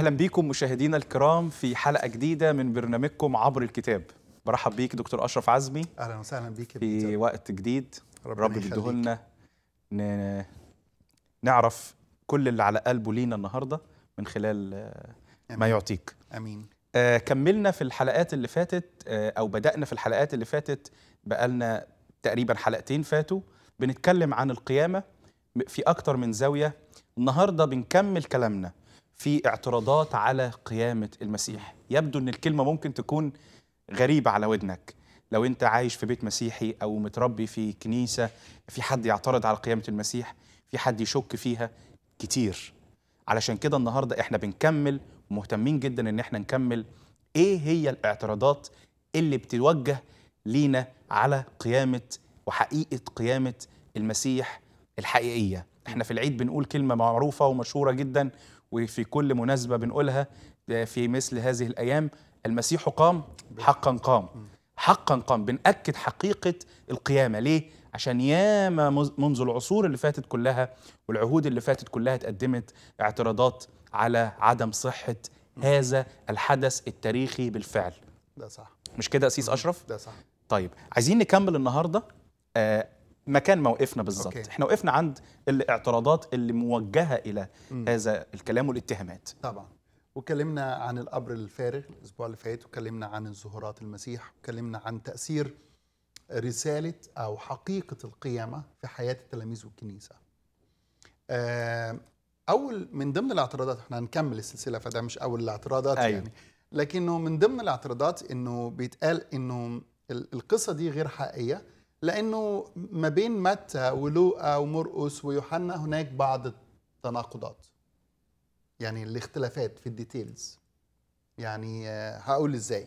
اهلا بيكم مشاهدينا الكرام في حلقه جديده من برنامجكم عبر الكتاب برحب بيك دكتور اشرف عزمي اهلا وسهلا بيك في بيك. وقت جديد رب يديهولنا نعرف كل اللي على قلبه لينا النهارده من خلال آه، ما يعطيك امين آه، كملنا في الحلقات اللي فاتت آه، او بدانا في الحلقات اللي فاتت بقالنا تقريبا حلقتين فاتوا بنتكلم عن القيامه في اكتر من زاويه النهارده بنكمل كلامنا في اعتراضات على قيامة المسيح يبدو أن الكلمة ممكن تكون غريبة على ودنك لو أنت عايش في بيت مسيحي أو متربي في كنيسة في حد يعترض على قيامة المسيح في حد يشك فيها كتير علشان كده النهاردة إحنا بنكمل ومهتمين جدا أن إحنا نكمل إيه هي الاعتراضات اللي بتوجه لينا على قيامة وحقيقة قيامة المسيح الحقيقية احنا في العيد بنقول كلمة معروفة ومشهورة جدا وفي كل مناسبة بنقولها في مثل هذه الأيام المسيح قام حقا قام حقا قام بنأكد حقيقة القيامة ليه؟ عشان ياما منذ العصور اللي فاتت كلها والعهود اللي فاتت كلها اتقدمت اعتراضات على عدم صحة هذا الحدث التاريخي بالفعل ده صح مش كده أسيس أشرف؟ ده صح طيب عايزين نكمل النهاردة آه، مكان موقفنا بالظبط احنا وقفنا عند الاعتراضات اللي موجهه الى م. هذا الكلام والاتهامات طبعا وكلمنا عن القبر الفارغ الاسبوع اللي فات وكلمنا عن الظهورات المسيح وكلمنا عن تاثير رساله او حقيقه القيامه في حياه التلاميذ والكنيسه آه، اول من ضمن الاعتراضات احنا هنكمل السلسله فده مش اول الاعتراضات أيوة. يعني لكنه من ضمن الاعتراضات انه بيتقال انه القصه دي غير حقيقيه لانه ما بين متى ولوقا ومرقس ويوحنا هناك بعض التناقضات يعني الاختلافات في الديتيلز يعني آه، هقول ازاي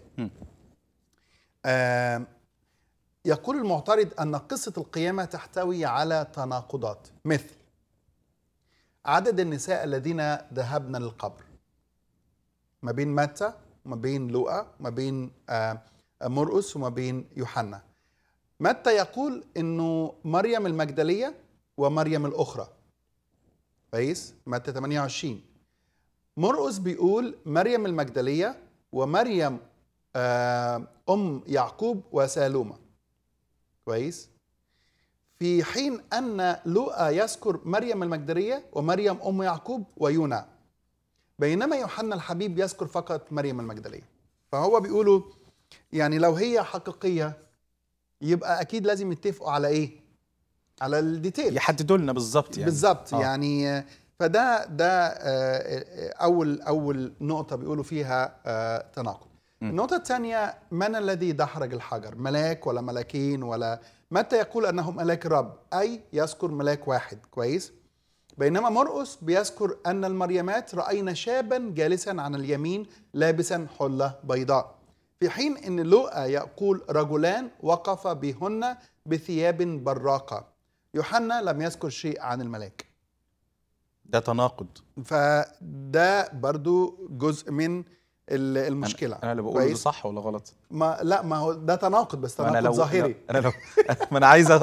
يقول المعترض ان قصه القيامه تحتوي على تناقضات مثل عدد النساء الذين ذهبن للقبر ما بين متى وما بين لوقا وما بين آه، مرقس وما بين يوحنا متى يقول انه مريم المجدليه ومريم الاخرى كويس متى 28 مرقس بيقول مريم المجدليه ومريم آه، ام يعقوب وسالومه كويس في حين ان لوقا يذكر مريم المجدليه ومريم ام يعقوب ويونا بينما يوحنا الحبيب يذكر فقط مريم المجدليه فهو بيقولوا يعني لو هي حقيقيه يبقى اكيد لازم يتفقوا على ايه على الديتيل يحددوا لنا بالظبط يعني بالظبط آه. يعني فده ده آه، اول اول نقطه بيقولوا فيها آه، تناقض النقطه الثانيه من الذي دحرج الحجر ملاك ولا ملاكين ولا متى يقول انه ملاك الرب اي يذكر ملاك واحد كويس بينما مرقس بيذكر ان المريمات راينا شابا جالسا عن اليمين لابسا حله بيضاء في حين أن لوقا يقول رجلان وقف بهن بثياب براقة يوحنا لم يذكر شيء عن الملاك ده تناقض فده برضو جزء من المشكله انا, اللي بقوله صح ولا غلط ما لا ما هو ده تناقض بس تناقض ظاهري انا لو ما انا عايز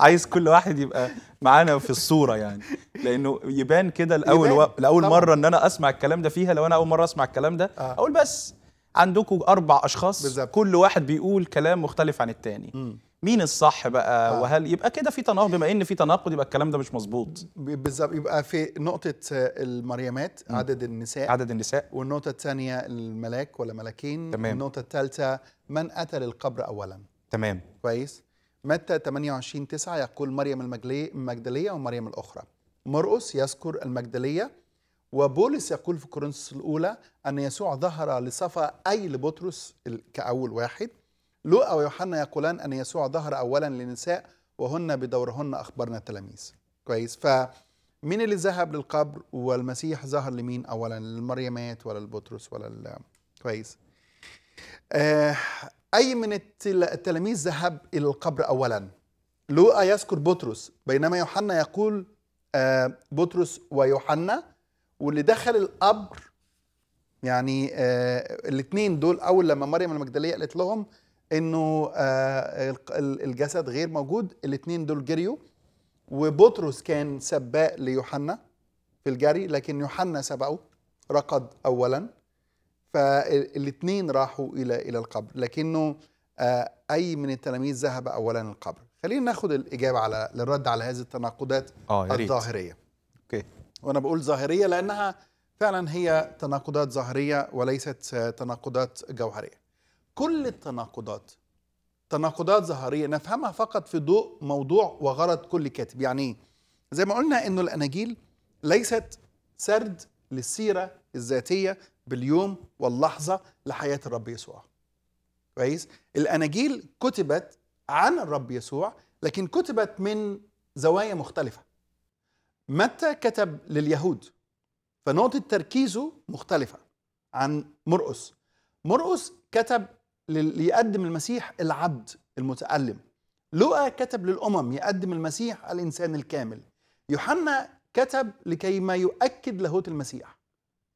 عايز كل واحد يبقى معانا في الصوره يعني لانه يبان كده لاول و... لاول طبعا. مره ان انا اسمع الكلام ده فيها لو انا اول مره اسمع الكلام ده آه. اقول بس عندكم اربع اشخاص بالزبط. كل واحد بيقول كلام مختلف عن التاني مين الصح بقى آه. وهل يبقى كده في تناقض بما ان في تناقض يبقى الكلام ده مش مظبوط بالظبط يبقى في نقطه آه، المريمات مم. عدد النساء عدد النساء والنقطه الثانيه الملاك ولا ملاكين تمام النقطه الثالثه من اتى للقبر اولا تمام كويس متى 28 9 يقول مريم المجدليه ومريم الاخرى مرقس يذكر المجدليه وبولس يقول في كورنثوس الأولى أن يسوع ظهر لصفا أي لبطرس كأول واحد لوقا ويوحنا يقولان أن يسوع ظهر أولا للنساء وهن بدورهن أخبرنا التلاميذ كويس فمين اللي ذهب للقبر والمسيح ظهر لمين أولا للمريمات ولا لبطرس ولا ال... كويس آه، أي من التلاميذ ذهب إلى القبر أولا لوقا يذكر بطرس بينما يوحنا يقول آه، بطرس ويوحنا واللي دخل القبر يعني آه الاثنين دول اول لما مريم المجدليه قالت لهم انه آه الجسد غير موجود الاثنين دول جريوا وبطرس كان سباق ليوحنا في الجري لكن يوحنا سبقه رقد اولا فالاثنين راحوا الى الى القبر لكنه آه اي من التلاميذ ذهب اولا القبر خلينا ناخد الاجابه على للرد على هذه التناقضات آه الظاهريه اوكي وانا بقول ظاهريه لانها فعلا هي تناقضات ظاهريه وليست تناقضات جوهريه كل التناقضات تناقضات ظاهريه نفهمها فقط في ضوء موضوع وغرض كل كاتب يعني ايه زي ما قلنا انه الاناجيل ليست سرد للسيره الذاتيه باليوم واللحظه لحياه الرب يسوع كويس الاناجيل كتبت عن الرب يسوع لكن كتبت من زوايا مختلفه متى كتب لليهود فنقطة تركيزه مختلفة عن مرقس مرقس كتب ليقدم المسيح العبد المتألم لوقا كتب للأمم يقدم المسيح الإنسان الكامل يوحنا كتب لكي ما يؤكد لاهوت المسيح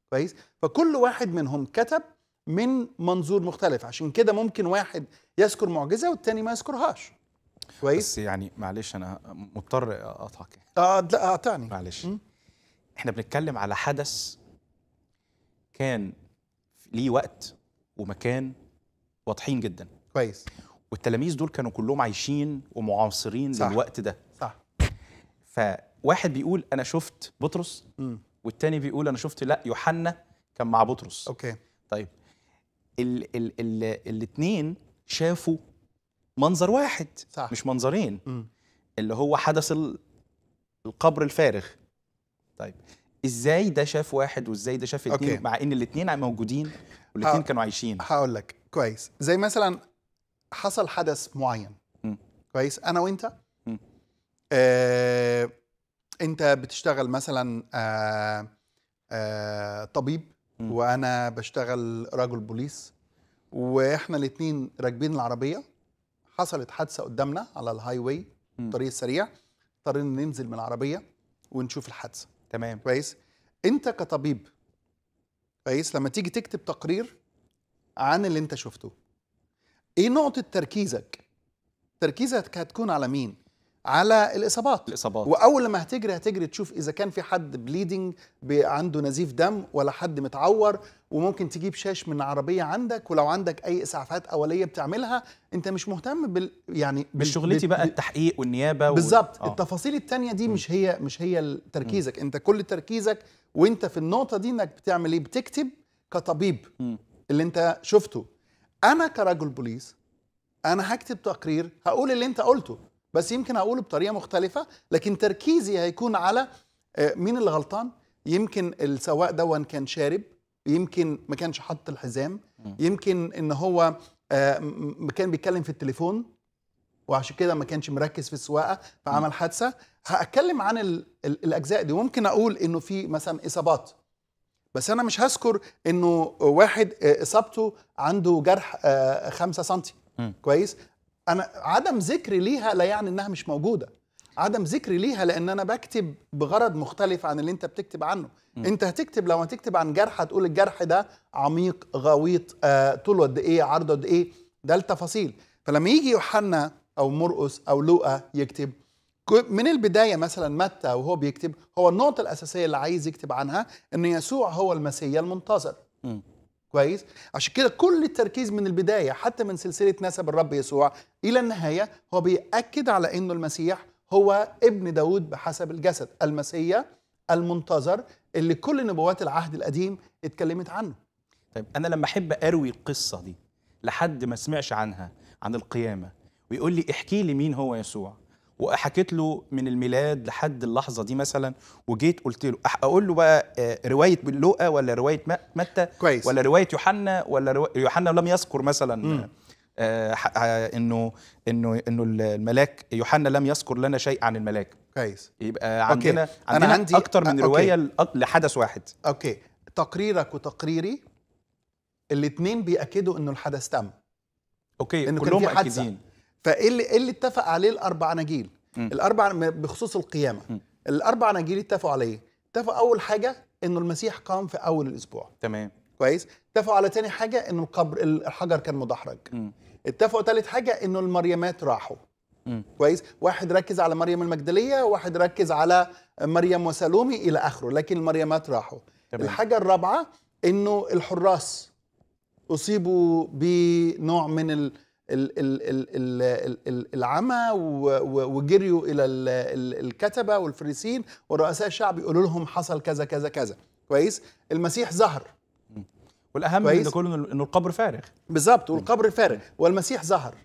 كويس فكل واحد منهم كتب من منظور مختلف عشان كده ممكن واحد يذكر معجزة والتاني ما يذكرهاش كويس بس يعني معلش انا مضطر اقطعك اه لا قاطعني معلش احنا بنتكلم على حدث كان ليه وقت ومكان واضحين جدا كويس والتلاميذ دول كانوا كلهم عايشين ومعاصرين صح. للوقت ده صح فواحد بيقول انا شفت بطرس م. والتاني بيقول انا شفت لا يوحنا كان مع بطرس اوكي طيب ال ال ال الاثنين شافوا منظر واحد صح. مش منظرين م. اللي هو حدث القبر الفارغ طيب ازاي ده شاف واحد وازاي ده شاف الاثنين مع ان الاثنين موجودين والاثنين ها... كانوا عايشين هقول لك كويس زي مثلا حصل حدث معين م. كويس انا وانت آه... انت بتشتغل مثلا آه... آه... طبيب م. وانا بشتغل رجل بوليس واحنا الاثنين راكبين العربيه حصلت حادثه قدامنا على الهاي واي الطريق السريع اضطرينا ننزل من العربيه ونشوف الحادثه تمام كويس انت كطبيب كويس لما تيجي تكتب تقرير عن اللي انت شفته ايه نقطه تركيزك تركيزك هتكون على مين على الاصابات الاصابات واول لما هتجري هتجري تشوف اذا كان في حد بليدنج عنده نزيف دم ولا حد متعور وممكن تجيب شاش من عربيه عندك ولو عندك اي اسعافات اوليه بتعملها انت مش مهتم بال يعني بال... بشغلتي بال... بقى التحقيق والنيابه بالظبط آه. التفاصيل التانية دي مش هي مش هي تركيزك انت كل تركيزك وانت في النقطه دي انك بتعمل ايه بتكتب كطبيب م. اللي انت شفته انا كرجل بوليس انا هكتب تقرير هقول اللي انت قلته بس يمكن اقوله بطريقه مختلفه لكن تركيزي هيكون على آه، مين اللي غلطان يمكن السواق دون كان شارب يمكن ما كانش حاطط الحزام يمكن ان هو آه، كان بيتكلم في التليفون وعشان كده ما كانش مركز في السواقه فعمل حادثه هاتكلم عن الاجزاء دي وممكن اقول انه في مثلا اصابات بس انا مش هذكر انه واحد آه، اصابته عنده جرح 5 سم كويس انا عدم ذكري ليها لا يعني انها مش موجوده عدم ذكري ليها لان انا بكتب بغرض مختلف عن اللي انت بتكتب عنه م. انت هتكتب لو هتكتب عن جرح هتقول الجرح ده عميق غويط آه، طوله قد ايه عرضه قد ايه ده التفاصيل فلما يجي يوحنا او مرقس او لوقا يكتب من البدايه مثلا متى وهو بيكتب هو النقطه الاساسيه اللي عايز يكتب عنها ان يسوع هو المسيا المنتظر م. كويس عشان كده كل التركيز من البدايه حتى من سلسله نسب الرب يسوع الى النهايه هو بياكد على انه المسيح هو ابن داود بحسب الجسد المسيا المنتظر اللي كل نبوات العهد القديم اتكلمت عنه طيب انا لما احب اروي القصه دي لحد ما سمعش عنها عن القيامه ويقول لي احكي لي مين هو يسوع وحكيت له من الميلاد لحد اللحظه دي مثلا وجيت قلت له اقول له بقى آه، روايه لوقا ولا روايه متى كويس. ولا روايه يوحنا ولا روا... يوحنا لم يذكر مثلا مم. آه, آه، انه انه انه الملاك يوحنا لم يذكر لنا شيء عن الملاك كويس يبقى عندنا أوكي. عندنا أنا عندي اكتر من روايه أوكي. لحدث واحد اوكي تقريرك وتقريري الاثنين بياكدوا انه الحدث تم اوكي إنه كلهم مؤكدين فايه اللي, إيه اللي اتفق عليه الاربع نجيل الاربع بخصوص القيامه م. الاربع نجيل اتفقوا على ايه اتفقوا اول حاجه انه المسيح قام في اول الاسبوع تمام كويس اتفقوا على تاني حاجه انه القبر الحجر كان مدحرج م. اتفقوا تالت حاجه انه المريمات راحوا م. كويس واحد ركز على مريم المجدليه واحد ركز على مريم وسالومي الى اخره لكن المريمات راحوا تمام. الحاجه الرابعه انه الحراس اصيبوا بنوع من ال... العمى وجريوا الى الكتبه والفريسين ورؤساء الشعب يقولوا لهم حصل كذا كذا كذا كويس المسيح ظهر والاهم من ده كله انه القبر فارغ بالظبط والقبر فارغ والمسيح ظهر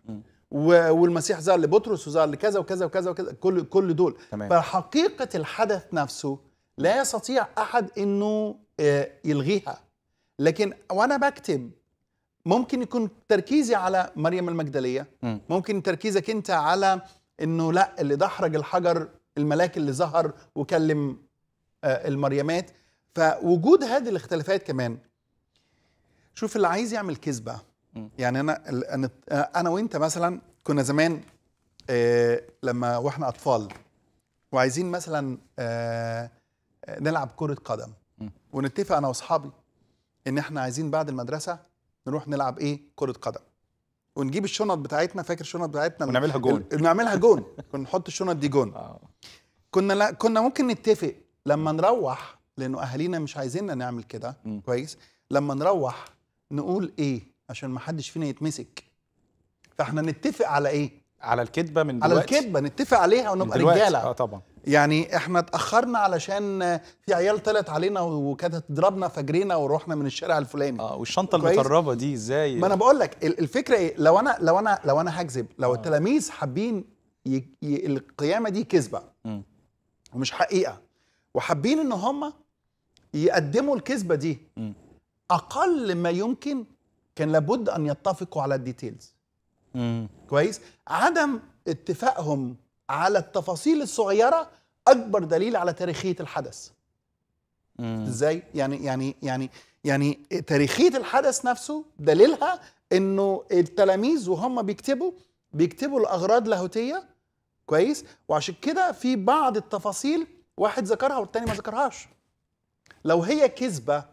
والمسيح ظهر لبطرس وظهر لكذا وكذا وكذا وكذا كل كل دول تمام. فحقيقه الحدث نفسه لا يستطيع احد انه آه، يلغيها لكن وانا بكتب ممكن يكون تركيزي على مريم المجدليه ممكن تركيزك انت على انه لا اللي دحرج الحجر الملاك اللي ظهر وكلم آه، المريمات فوجود هذه الاختلافات كمان شوف اللي عايز يعمل كذبه يعني انا انا وانت مثلا كنا زمان آه، لما واحنا اطفال وعايزين مثلا آه، نلعب كره قدم ونتفق انا واصحابي ان احنا عايزين بعد المدرسه نروح نلعب ايه كره قدم ونجيب الشنط بتاعتنا فاكر الشنط بتاعتنا ونعملها جون نعملها جون كنا نحط الشنط دي جون آه. كنا لا كنا ممكن نتفق لما نروح لانه اهالينا مش عايزيننا نعمل كده كويس لما نروح نقول ايه عشان ما حدش فينا يتمسك فاحنا نتفق على ايه على الكذبه من دلوقتي على الكذبه نتفق عليها ونبقى رجاله اه طبعا يعني احنا اتاخرنا علشان في عيال طلعت علينا وكانت تضربنا فجرينا ورحنا من الشارع الفلاني اه والشنطه المتربه دي ازاي ما انا بقول لك الفكره ايه لو انا لو انا لو انا هكذب لو آه. التلاميذ حابين ي... ي... القيامه دي كذبه ومش حقيقه وحابين ان هم يقدموا الكذبه دي م. اقل ما يمكن كان لابد ان يتفقوا على الديتيلز كويس عدم اتفاقهم على التفاصيل الصغيره اكبر دليل على تاريخيه الحدث ازاي يعني يعني يعني يعني تاريخيه الحدث نفسه دليلها انه التلاميذ وهم بيكتبوا بيكتبوا الاغراض لاهوتيه كويس وعشان كده في بعض التفاصيل واحد ذكرها والتاني ما ذكرهاش لو هي كذبه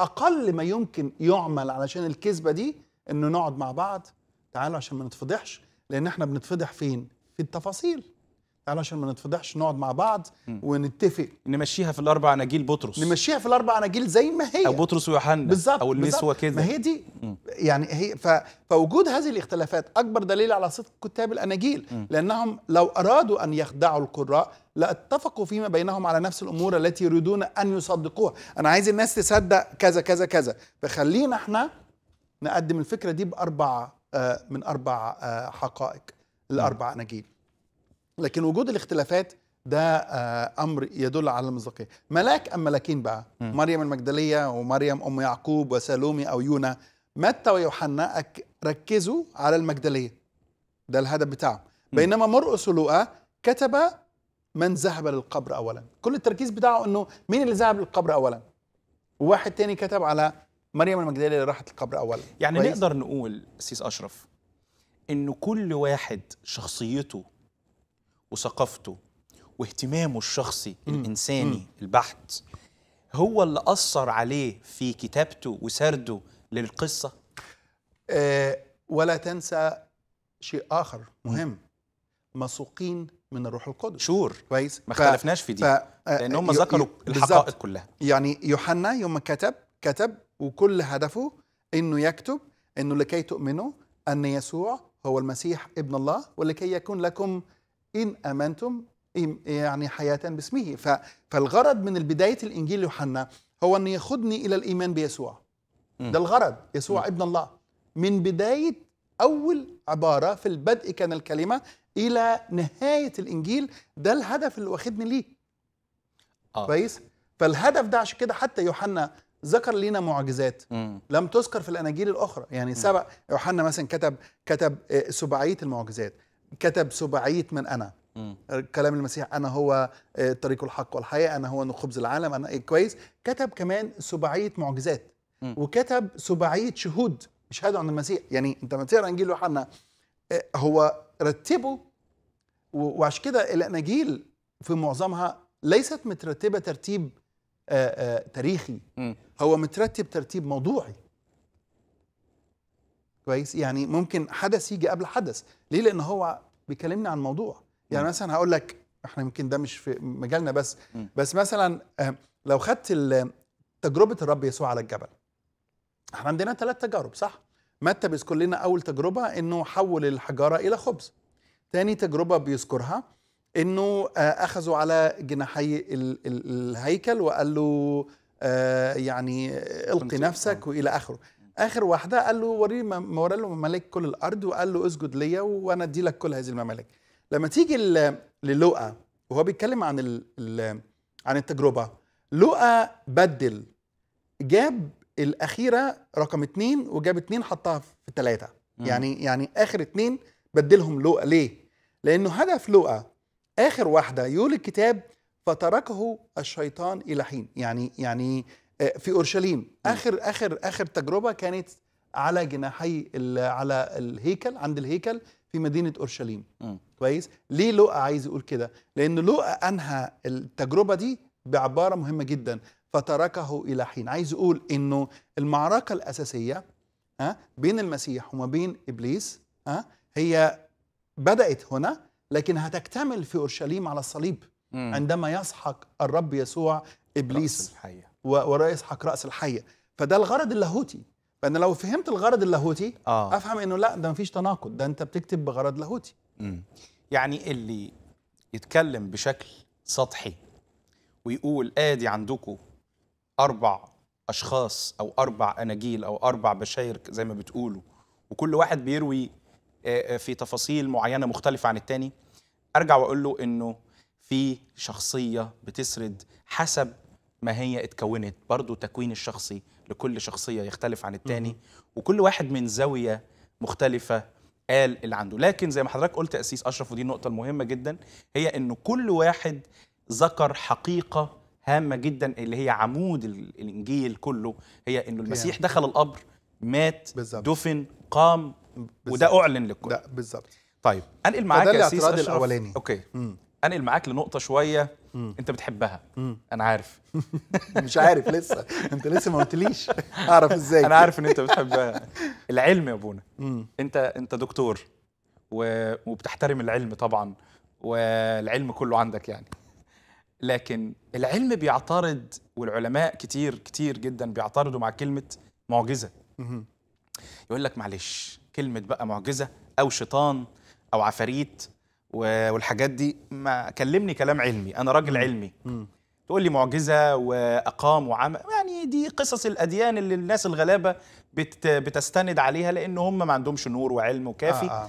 اقل ما يمكن يعمل علشان الكذبه دي انه نقعد مع بعض تعالوا عشان ما نتفضحش لان احنا بنتفضح فين في التفاصيل علشان عشان ما نتفضحش نقعد مع بعض ونتفق نمشيها في الاربع اناجيل بطرس نمشيها في الاربع اناجيل زي ما هي او بطرس ويوحنا بالظبط او النسوه كده ما هي دي يعني هي ف... فوجود هذه الاختلافات اكبر دليل على صدق كتاب الاناجيل لانهم لو ارادوا ان يخدعوا القراء لاتفقوا فيما بينهم على نفس الامور التي يريدون ان يصدقوها انا عايز الناس تصدق كذا كذا كذا فخلينا احنا نقدم الفكره دي باربع آه، من اربع آه، حقائق الاربع اناجيل لكن وجود الاختلافات ده آه، امر يدل على المصداقيه ملاك ام ملاكين بقى مريم المجدليه ومريم ام يعقوب وسالومي او يونا متى ويوحنا ركزوا على المجدليه ده الهدف بتاعهم بينما مرقس ولوقا كتب من ذهب للقبر اولا كل التركيز بتاعه انه مين اللي ذهب للقبر اولا وواحد تاني كتب على مريم المجدليه اللي راحت القبر اولا يعني نقدر نقول سيس اشرف ان كل واحد شخصيته وثقافته واهتمامه الشخصي الانساني البحت هو اللي اثر عليه في كتابته وسرده للقصه أه ولا تنسى شيء اخر مهم مسوقين من الروح القدس شور كويس ما اختلفناش في دي آه، لان هم ذكروا الحقائق كلها يعني يوحنا يوم كتب كتب وكل هدفه انه يكتب انه لكي تؤمنوا ان يسوع هو المسيح ابن الله ولكي يكون لكم إن أمنتم يعني حياة باسمه فالغرض من بداية الإنجيل يوحنا هو أن ياخذني إلى الإيمان بيسوع ده الغرض يسوع م. ابن الله من بداية أول عبارة في البدء كان الكلمة إلى نهاية الإنجيل ده الهدف اللي واخدني ليه آه. كويس فالهدف ده عشان كده حتى يوحنا ذكر لنا معجزات مم. لم تذكر في الاناجيل الاخرى يعني سبق يوحنا مثلا كتب كتب آه، سبعيه المعجزات كتب سبعيه من انا مم. كلام المسيح انا هو آه، طريق الحق والحياه انا هو خبز العالم انا إيه، كويس كتب كمان سبعيه معجزات مم. وكتب سبعيه شهود شهاده عن المسيح يعني انت لما تقرا انجيل يوحنا آه، هو رتبه وعشان كده الاناجيل في معظمها ليست مترتبه ترتيب آه، آه، تاريخي هو مترتب ترتيب موضوعي كويس يعني ممكن حدث يجي قبل حدث ليه لان هو بيكلمني عن موضوع يعني مثلا هقول لك احنا يمكن ده مش في مجالنا بس بس مثلا آه، لو خدت تجربه الرب يسوع على الجبل احنا عندنا ثلاث تجارب صح متى بيذكر لنا اول تجربه انه حول الحجاره الى خبز تاني تجربه بيذكرها انه آه، اخذوا على جناحي الهيكل وقال له آه، يعني القي نفسك آه. والى اخره اخر واحده قال له وريني وري له ممالك كل الارض وقال له اسجد ليا وانا ادي لك كل هذه الممالك لما تيجي للقى وهو بيتكلم عن عن التجربه لقى بدل جاب الاخيره رقم اتنين وجاب اتنين حطها في ثلاثة يعني يعني اخر اتنين بدلهم لقى ليه؟ لانه هدف لقى اخر واحده يقول الكتاب فتركه الشيطان الى حين يعني يعني آه، في اورشليم اخر اخر اخر تجربه كانت على جناحي على الهيكل عند الهيكل في مدينه اورشليم كويس ليه لوقا عايز يقول كده لان لوقا انهى التجربه دي بعباره مهمه جدا فتركه الى حين عايز يقول انه المعركه الاساسيه ها بين المسيح وما بين ابليس ها هي بدات هنا لكن هتكتمل في اورشليم على الصليب مم. عندما يسحق الرب يسوع ابليس رأس الحية. ويسحق راس الحيه فده الغرض اللاهوتي فانا لو فهمت الغرض اللاهوتي آه. افهم انه لا ده مفيش تناقض ده انت بتكتب بغرض لاهوتي يعني اللي يتكلم بشكل سطحي ويقول ادي عندكم اربع اشخاص او اربع اناجيل او اربع بشاير زي ما بتقولوا وكل واحد بيروي آه، آه، في تفاصيل معينه مختلفه عن التاني ارجع واقول له انه في شخصيه بتسرد حسب ما هي اتكونت برضو تكوين الشخصي لكل شخصيه يختلف عن التاني وكل واحد من زاويه مختلفه قال اللي عنده لكن زي ما حضرتك قلت تاسيس اشرف ودي النقطه المهمه جدا هي انه كل واحد ذكر حقيقه هامه جدا اللي هي عمود الانجيل كله هي انه المسيح دخل القبر مات بالزبط. دفن قام وده اعلن للكل لا بالظبط طيب انقل معاك يا سيس اشرف الاولاني اوكي انقل معاك لنقطه شويه مم. انت بتحبها مم. انا عارف مش عارف لسه انت لسه ما قلتليش اعرف ازاي انا عارف ان انت بتحبها العلم يا ابونا انت انت دكتور و... وبتحترم العلم طبعا والعلم كله عندك يعني لكن العلم بيعترض والعلماء كتير كتير جدا بيعترضوا مع كلمه معجزه يقول لك معلش كلمه بقى معجزه او شيطان او عفاريت والحاجات دي ما كلمني كلام علمي انا راجل علمي تقول لي معجزه واقام وعمل يعني دي قصص الاديان اللي الناس الغلابه بت بتستند عليها لان هم ما عندهمش نور وعلم وكافي آه آه.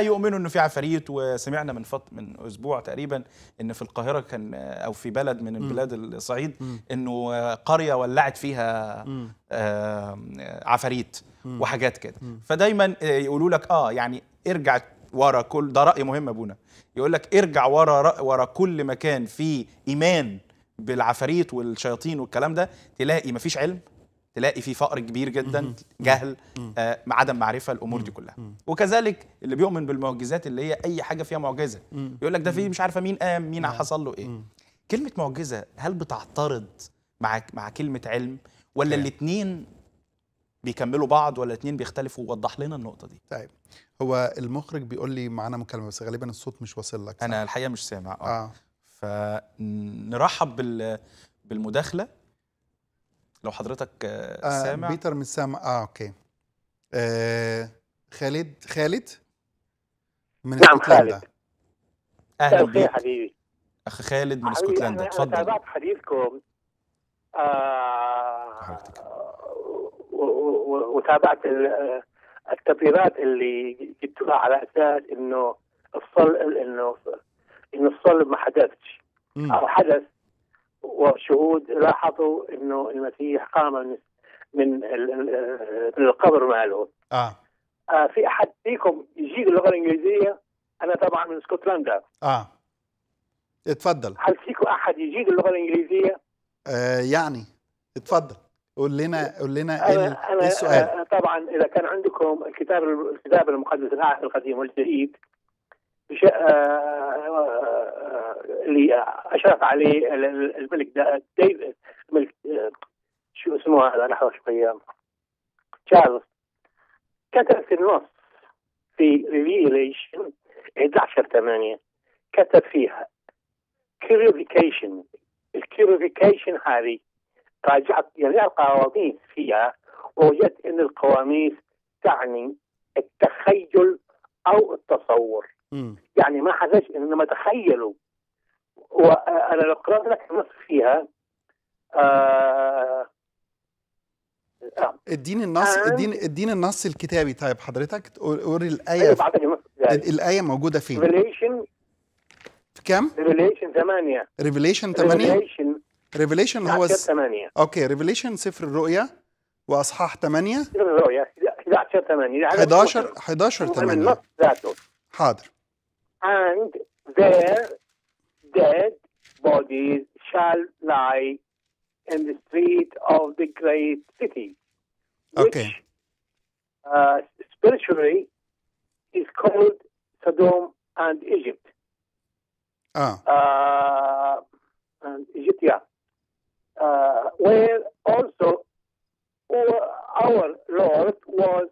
فيؤمنوا انه في عفاريت وسمعنا من فط من اسبوع تقريبا ان في القاهره كان او في بلد من بلاد الصعيد انه قريه ولعت فيها آه عفاريت وحاجات كده فدايما آه، يقولوا لك اه يعني ارجع ورا كل ده راي مهم ابونا يقول لك ارجع ورا ورا كل مكان فيه ايمان بالعفاريت والشياطين والكلام ده تلاقي مفيش علم تلاقي في فقر كبير جدا جهل آه عدم معرفه الامور دي كلها وكذلك اللي بيؤمن بالمعجزات اللي هي اي حاجه فيها معجزه يقول لك ده في مش عارفه مين قام مين نعم. حصل له ايه كلمه معجزه هل بتعترض مع مع كلمه علم ولا الاثنين بيكملوا بعض ولا اتنين بيختلفوا وضح لنا النقطه دي طيب هو المخرج بيقول لي معانا مكالمه بس غالبا الصوت مش واصل لك صح؟ انا الحقيقه مش سامع اه, آه. فنرحب بال بالمداخله لو حضرتك آه،, آه سامع بيتر مش سامع اه اوكي آه خالد خالد من نعم اسكتلندا اهلا بيك يا حبيبي اخ خالد من اسكتلندا اتفضل تابعت حديثكم آه وتابعت التبريرات اللي جبتوها على اساس انه الصل انه انه الصلب ما حدثش او حدث وشهود لاحظوا انه المسيح قام من من القبر ماله آه. آه في احد فيكم يجيد اللغه الانجليزيه انا طبعا من اسكتلندا اه اتفضل هل فيكم احد يجيد اللغه الانجليزيه؟ آه يعني اتفضل قول لنا قول لنا أنا إيه, إيه أنا السؤال طبعا اذا كان عندكم الكتاب الكتاب المقدس العهد القديم والجديد آه، آه، اللي اشرف عليه الملك ديفيد الملك آه، شو اسمه هذا لحظه شويه تشارلز كتب في النص في ريفيليشن 11 8 كتب فيها كيوريفيكيشن الكيوريفيكيشن هذه راجعت يعني القواميس فيها ووجدت أن القواميس تعني التخيل أو التصور م. يعني ما حدش إنما تخيلوا وأنا لو قرأت لك نص فيها آه اديني النص آه. اديني اديني النص الكتابي طيب حضرتك قولي الايه أيوة، الايه موجوده فين؟ ريفيليشن في كم؟ ريفيليشن 8 ريفيليشن 8 ريفيليشن ريفيليشن هو 8 اوكي ريفيليشن سفر الرؤيا واصحاح 8 سفر الرؤيا 11 8 11 11 8 that ذاته حاضر and their dead bodies shall lie in the street of the great city which okay. uh, spiritually is called Sodom and Egypt. Ah. Uh, and Egypt, yeah. Uh, where also our Lord was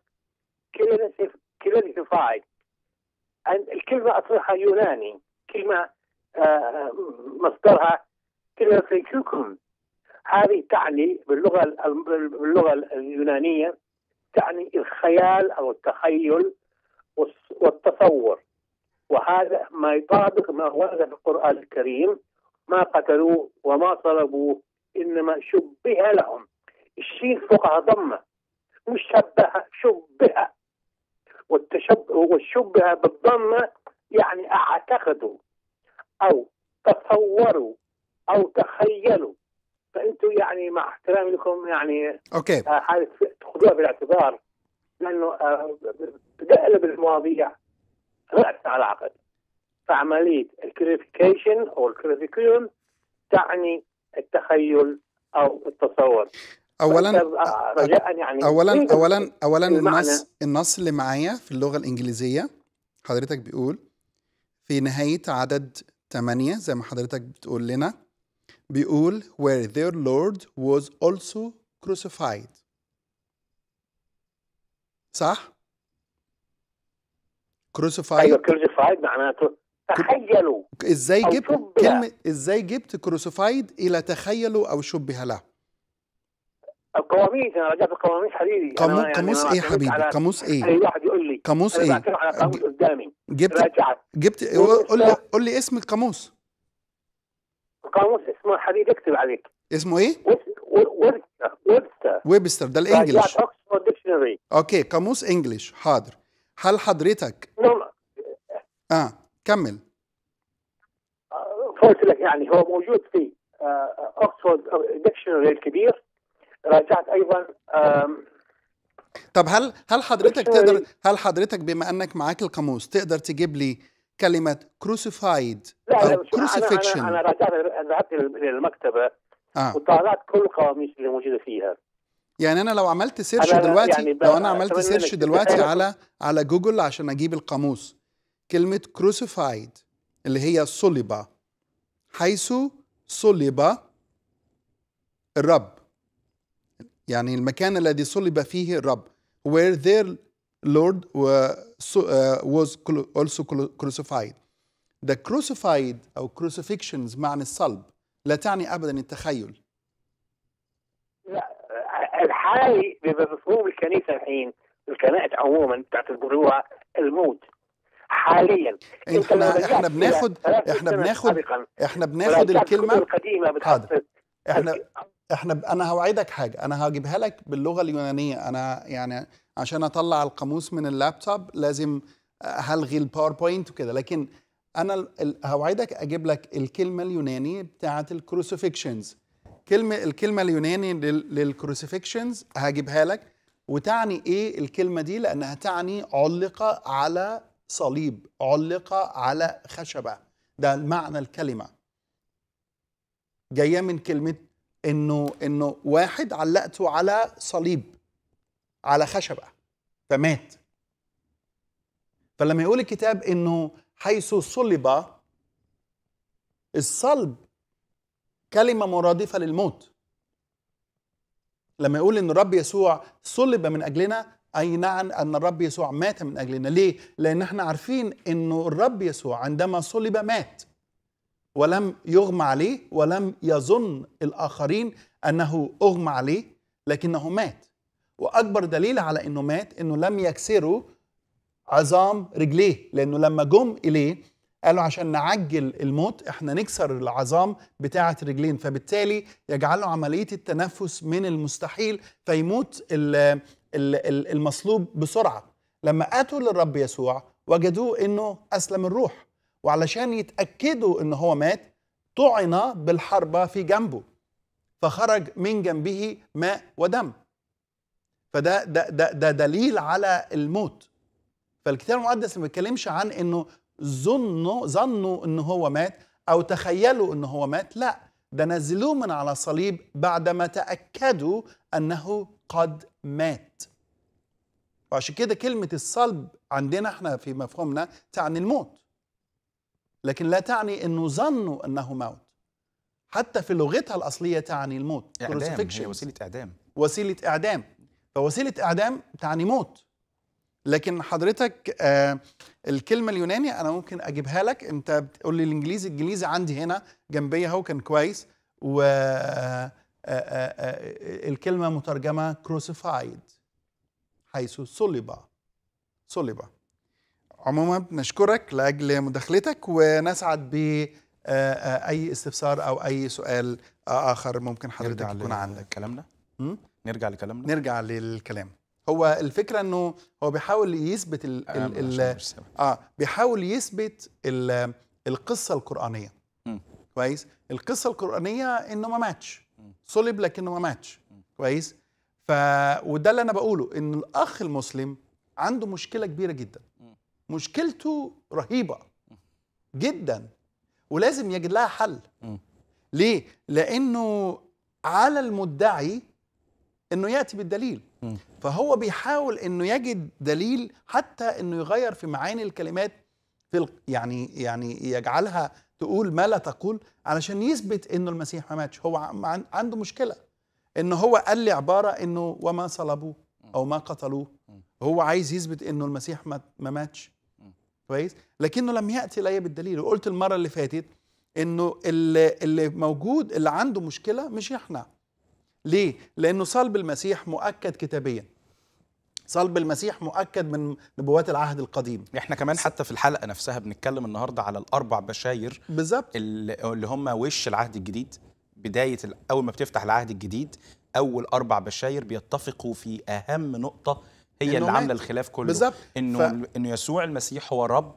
crucified. And الكلمة أصلها يوناني كلمة uh, مصدرها كلمة هذه تعني باللغة باللغة اليونانية تعني الخيال أو التخيل والتصور وهذا ما يطابق ما ورد في القرآن الكريم ما قتلوه وما صلبوه إنما شبه لهم الشين فوقها ضمة مش شبه شبه والتشبه والشبه بالضمة يعني اعتقدوا أو تصوروا أو تخيلوا فانتم يعني مع احترامي لكم يعني أوكي تاخذوها آه، بالاعتبار لأنه آه، تقلب المواضيع رأس على عقد فعملية الكريفيكيشن أو الكريفيكيون تعني التخيل او التصور اولا رجاء يعني اولا اولا اولا النص النص اللي معايا في اللغه الانجليزيه حضرتك بيقول في نهايه عدد 8 زي ما حضرتك بتقول لنا بيقول where their lord was also crucified صح؟ crucified ايوه crucified معناته تخيلوا ازاي جبت كلمه ازاي جبت كروسيفايد الى تخيلوا او شبه له القواميس انا رجعت القواميس حبيبي قامو... يعني قاموس ايه حبيبي قاموس ايه اي واحد يقول لي قاموس ايه على قاموس قدامي جبت رجعت. جبت قول لي قول لي اسم القاموس القاموس اسمه حبيبي اكتب عليك اسمه ايه ويبستر ويبستر ده الانجليش اوكي قاموس انجليش حاضر هل حضرتك نعم. اه كمل قلت لك يعني هو موجود في اوكسفورد آه، ديكشنري آه، الكبير راجعت ايضا طب هل هل حضرتك تقدر هل حضرتك بما انك معاك القاموس تقدر تجيب لي كلمه كروسيفايد او لا انا انا راجعت ذهبت للمكتبه آه. وطالعت كل القواميس اللي موجوده فيها يعني انا لو عملت سيرش أنا دلوقتي يعني لو انا عملت سيرش دلوقتي على على جوجل عشان اجيب القاموس كلمة crucified اللي هي صلب حيث صلب الرب يعني المكان الذي صلب فيه الرب where their Lord uh, was also crucified the crucified أو crucifixions معنى الصلب لا تعني أبدا التخيل الحالي بمفهوم الكنيسة الحين الكنائس عموما بتعتبروها الموت حاليا احنا احنا بناخد احنا بناخد احنا بناخد الكلمه القديمه حاضر احنا احنا انا هوعدك حاجه انا هجيبها لك باللغه اليونانيه انا يعني عشان اطلع القاموس من اللابتوب لازم هلغي الباوربوينت وكده لكن انا هوعدك اجيب لك الكلمه اليوناني بتاعه الكروسيفيكشنز كلمه الكلمه اليوناني للكروسيفيكشنز هجيبها لك وتعني ايه الكلمه دي لانها تعني علق على صليب علق على خشبة ده معنى الكلمة جاية من كلمة إنه إنه واحد علقته على صليب على خشبة فمات فلما يقول الكتاب إنه حيث صلب الصلب كلمة مرادفة للموت لما يقول إن الرب يسوع صلب من أجلنا أي نعم أن الرب يسوع مات من أجلنا ليه؟ لأن احنا عارفين أنه الرب يسوع عندما صلب مات ولم يغمى عليه ولم يظن الآخرين أنه أغمى عليه لكنه مات وأكبر دليل على أنه مات أنه لم يكسروا عظام رجليه لأنه لما جم إليه قالوا عشان نعجل الموت احنا نكسر العظام بتاعه رجلين فبالتالي يجعلوا عمليه التنفس من المستحيل فيموت المصلوب بسرعه لما اتوا للرب يسوع وجدوه انه اسلم الروح وعلشان يتاكدوا ان هو مات طعن بالحربه في جنبه فخرج من جنبه ماء ودم فده ده ده, ده دليل على الموت فالكتاب المقدس ما بيتكلمش عن انه ظنوا ظنوا ان هو مات او تخيلوا ان هو مات لا ده نزلوه من على صليب بعدما تاكدوا انه قد مات وعشان كده كلمة الصلب عندنا احنا في مفهومنا تعني الموت لكن لا تعني انه ظنوا انه موت حتى في لغتها الأصلية تعني الموت إعدام هي وسيلة إعدام وسيلة إعدام فوسيلة إعدام تعني موت لكن حضرتك آه الكلمة اليوناني أنا ممكن أجيبها لك أنت بتقول لي الإنجليزي الإنجليزي عندي هنا جنبي أهو كان كويس و آه آه، آه، آه، الكلمة مترجمة كروسيفايد حيث صلب صلب عموما بنشكرك لأجل مداخلتك ونسعد ب أي استفسار أو أي سؤال آخر ممكن حضرتك يكون عندك كلامنا نرجع لكلامنا نرجع للكلام هو الفكره انه هو بيحاول يثبت الـ الـ الـ اه بيحاول يثبت القصه القرانيه كويس القصه القرانيه انه ما ماتش صلب لكنه ما ماتش كويس ف وده اللي انا بقوله ان الاخ المسلم عنده مشكله كبيره جدا مشكلته رهيبه جدا ولازم يجد لها حل ليه لانه على المدعي انه ياتي بالدليل فهو بيحاول انه يجد دليل حتى انه يغير في معاني الكلمات في يعني يعني يجعلها تقول ما لا تقول علشان يثبت انه المسيح ما ماتش هو عنده مشكله ان هو قال لي عباره انه وما صلبوه او ما قتلوه هو عايز يثبت انه المسيح ما ماتش كويس لكنه لم ياتي الي بالدليل وقلت المره اللي فاتت انه اللي, اللي موجود اللي عنده مشكله مش احنا ليه لانه صلب المسيح مؤكد كتابيا صلب المسيح مؤكد من نبوات العهد القديم احنا كمان حتى في الحلقه نفسها بنتكلم النهارده على الاربع بشاير بالظبط اللي هم وش العهد الجديد بدايه اول ما بتفتح العهد الجديد اول اربع بشاير بيتفقوا في اهم نقطه هي اللي عامله الخلاف كله بالظبط انه ف... انه يسوع المسيح هو رب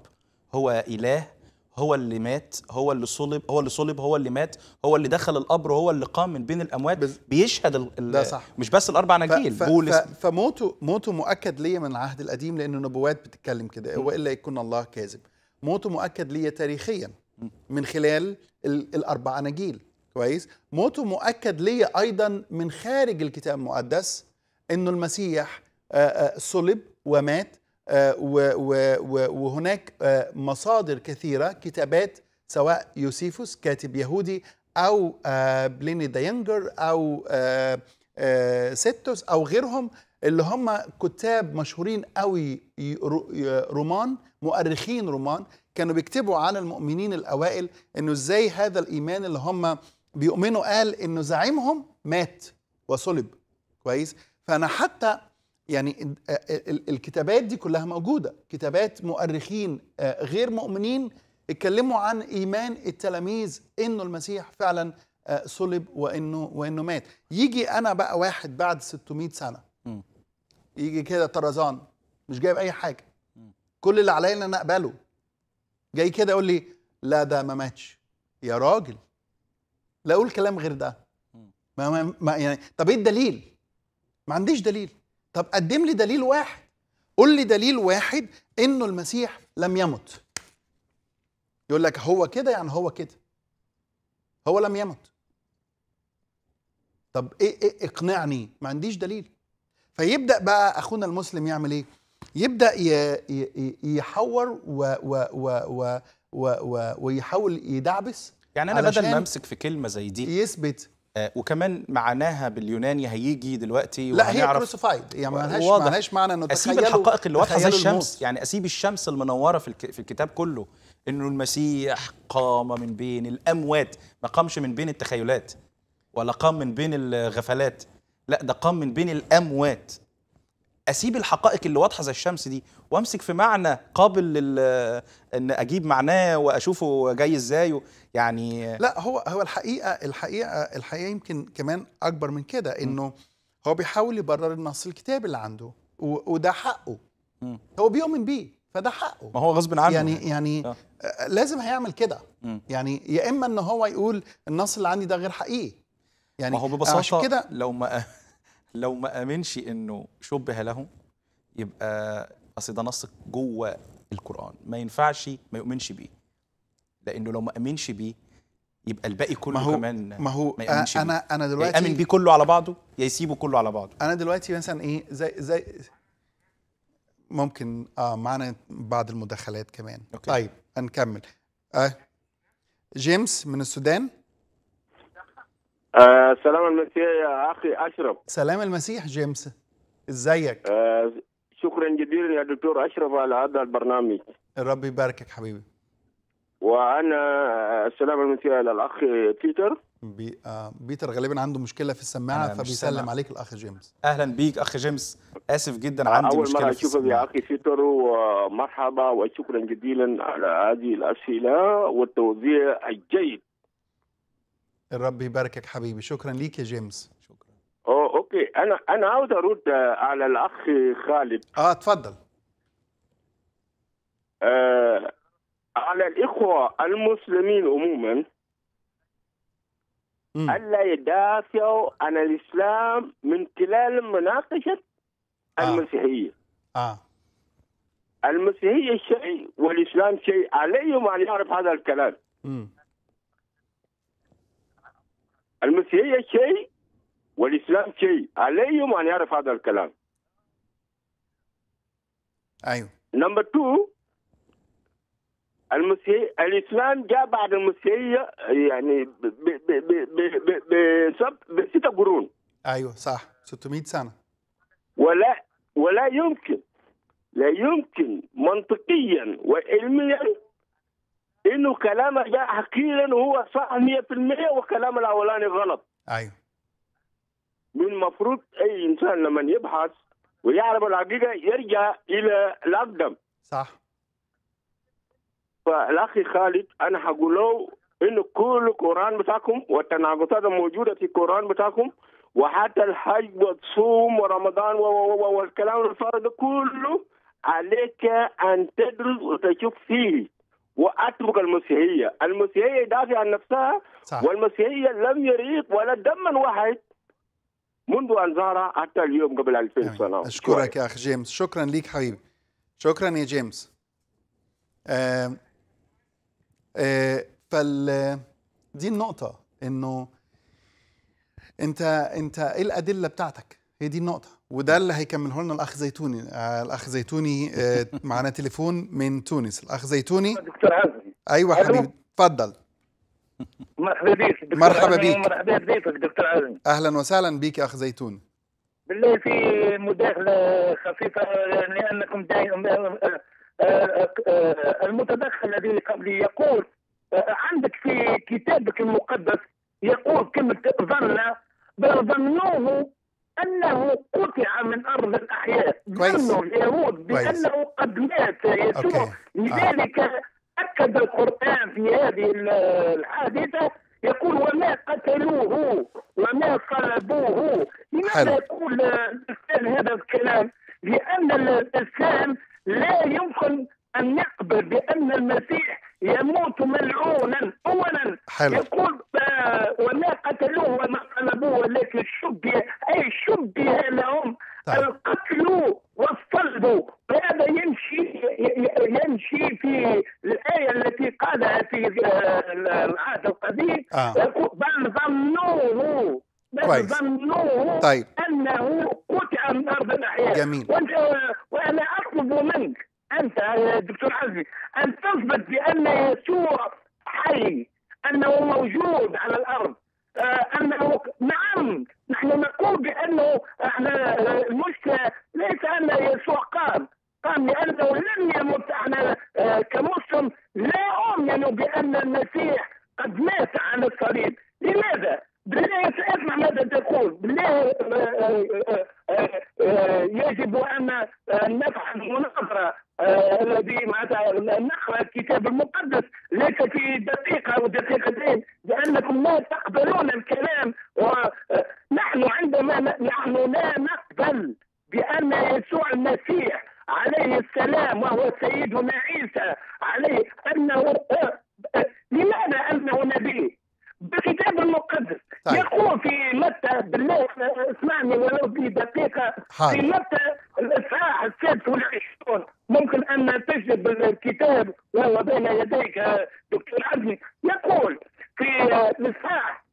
هو اله هو اللي مات هو اللي صلب هو اللي صلب هو اللي مات هو اللي دخل القبر هو اللي قام من بين الاموات بز... بيشهد ال... ده صح. مش بس الاربع نجيل ف... ف... بولس ف... فموته موته مؤكد ليا من العهد القديم لان النبوات بتتكلم كده والا يكون الله كاذب موته مؤكد ليا تاريخيا من خلال ال... الاربع اناجيل كويس موته مؤكد ليا ايضا من خارج الكتاب المقدس انه المسيح آه، آه، صلب ومات آه، وهناك آه، مصادر كثيرة كتابات سواء يوسيفوس كاتب يهودي أو آه، بليني داينجر أو ستوس أو غيرهم اللي هم كتاب مشهورين قوي رومان مؤرخين رومان كانوا بيكتبوا عن المؤمنين الأوائل إنه إزاي هذا الإيمان اللي هم بيؤمنوا قال إنه زعيمهم مات وصلب كويس فأنا حتى يعني آه، آه، الكتابات دي كلها موجودة كتابات مؤرخين آه، غير مؤمنين اتكلموا عن إيمان التلاميذ إنه المسيح فعلا صلب وإنه, وإنه مات يجي أنا بقى واحد بعد 600 سنة يجي كده طرزان مش جايب أي حاجة كل اللي عليا إن أنا أقبله جاي كده يقول لي لا ده ما ماتش يا راجل لا أقول كلام غير ده ما, ما يعني طب إيه الدليل ما عنديش دليل طب قدم لي دليل واحد قول لي دليل واحد انه المسيح لم يمت يقول لك هو كده يعني هو كده هو لم يمت طب ايه, إيه اقنعني ما عنديش دليل فيبدا بقى اخونا المسلم يعمل ايه يبدا يحور و و و و و ويحاول يدعبس يعني انا بدل ما امسك في كلمه زي دي يثبت آه، وكمان معناها باليوناني هيجي دلوقتي لا هي كروسيفايد يعني ملهاش ملهاش معنى انه اسيب الحقائق اللي واضحه زي الشمس يعني اسيب الشمس المنوره في, في الكتاب كله انه المسيح قام من بين الاموات ما قامش من بين التخيلات ولا قام من بين الغفلات لا ده قام من بين الاموات اسيب الحقائق اللي واضحه زي الشمس دي وامسك في معنى قابل لل ان اجيب معناه واشوفه جاي ازاي يعني لا هو هو الحقيقه الحقيقه الحقيقه يمكن كمان اكبر من كده انه هو بيحاول يبرر النص الكتابي اللي عنده وده حقه م. هو بيؤمن بيه فده حقه ما هو غصب عنه يعني يعني, يعني آه. آه. لازم هيعمل كده يعني يا اما ان هو يقول النص اللي عندي ده غير حقيقي يعني ما هو ببساطه كده لو ما لو ما امنش انه شبه له يبقى اصل ده نص جوه القران ما ينفعش ما يؤمنش بيه لانه لو ما امنش بيه يبقى الباقي كله ما هو كمان ما هو ما يؤمنش انا بيه. انا يعني دلوقتي يامن بيه كله على بعضه يا يسيبه كله على بعضه انا دلوقتي مثلا ايه زي زي ممكن اه معنا بعض المداخلات كمان أوكي. طيب هنكمل آه جيمس من السودان آه، سلام المسيح يا اخي اشرف سلام المسيح جيمس ازيك آه شكرا جزيلا يا دكتور اشرف على هذا البرنامج الرب يباركك حبيبي وانا آه، السلام المسيح للاخ بيتر بي... آه بيتر غالبا عنده مشكله في السماعه فبيسلم سمع. عليك الاخ جيمس اهلا بيك اخ جيمس اسف جدا آه، عندي اول مشكله مره اشوفك يا اخي بيتر ومرحبا وشكرا جزيلا على هذه الاسئله والتوضيح الجيد الرب يباركك حبيبي شكرا ليك يا جيمس شكرا اه اوكي انا انا عاوز ارد على الاخ خالد اه اتفضل آه على الاخوه المسلمين عموما الا يدافعوا عن الاسلام من خلال مناقشه آه. المسيحيه اه المسيحيه شيء والاسلام شيء عليهم ان يعرف هذا الكلام المسيحية شيء والإسلام شيء عليهم أن يعرف هذا الكلام أيوه نمبر تو المسيحي الإسلام جاء بعد المسيحية يعني بستة قرون أيوه صح 600 سنة ولا ولا يمكن لا يمكن منطقيا وعلميا انه كلامه ده حقيقا هو صح 100% وكلام الاولاني غلط ايوه من المفروض اي انسان لما يبحث ويعرف الحقيقه يرجع الى الاقدم صح فالاخي خالد انا هقول له انه كل القران بتاعكم والتناقضات الموجوده في القران بتاعكم وحتى الحج والصوم ورمضان والكلام الفارغ كله عليك ان تدرس وتشوف فيه واترك المسيحيه، المسيحيه دافع عن نفسها صح. والمسيحيه لم يريق ولا دما واحد منذ ان ظهر حتى اليوم قبل 2000 يعني. سنه اشكرك يا اخ جيمس، شكرا ليك حبيبي. شكرا يا جيمس. آه آه فال دي النقطه انه انت انت ايه الادله بتاعتك؟ هي دي النقطه. وده اللي هيكمله لنا الاخ زيتوني آه، الاخ زيتوني آه، معانا تليفون من تونس الاخ زيتوني دكتور عزمي ايوه حبيبي اتفضل مرحبا بك مرحبا بك مرحبا بضيفك دكتور عزمي اهلا وسهلا بك يا اخ زيتون بالله في مداخله خفيفه لانكم دائما آه، المتدخل الذي قبلي يقول عندك في كتابك المقدس يقول كلمه ظن ظنوه بانه قطع من ارض الاحياء كويس اليهود بانه قد مات يسوع لذلك آه. اكد القران في هذه الحادثه يقول وما قتلوه وما صلبوه لماذا يقول هذا الكلام؟ لان الانسان لا يمكن أن يقبل بأن المسيح يموت ملعونا أولا حلو. يقول آه، وما قتلوه وما قلبوه ولكن شبه أي شبه لهم طيب. القتل والصلب وهذا يمشي يمشي في الآية التي قالها في آه، العهد القديم آه. بل ظنوه بل ظنوه طيب. أنه قتل من أرض الأحياء جميل وأنا أطلب منك انت دكتور عزمي ان تثبت بان يسوع حي انه موجود على الارض آه، انه نعم نحن نقول بانه احنا آه، آه، المشكله ليس ان يسوع قام قام لانه لم يمت احنا كمسلم لا اؤمن بان المسيح قد مات على الصليب لماذا؟ بالله اسمع ماذا تقول بالله آه، آه، آه، يجب ان نفعل مناظره الذي معناتها نقرا الكتاب المقدس ليس في دقيقه او دقيقتين لانكم لا تقبلون الكلام ونحن عندما نحن لا نقبل بان يسوع المسيح عليه السلام وهو سيدنا عيسى عليه انه لماذا انه نبي؟ بكتاب المقدس طيب. يقول في متى بالله اسمعني ولو بدقيقة في متى الإصحاح السادس والعشرون ممكن أن تجد الكتاب وهو بين يديك دكتور عزمي يقول في الإصحاح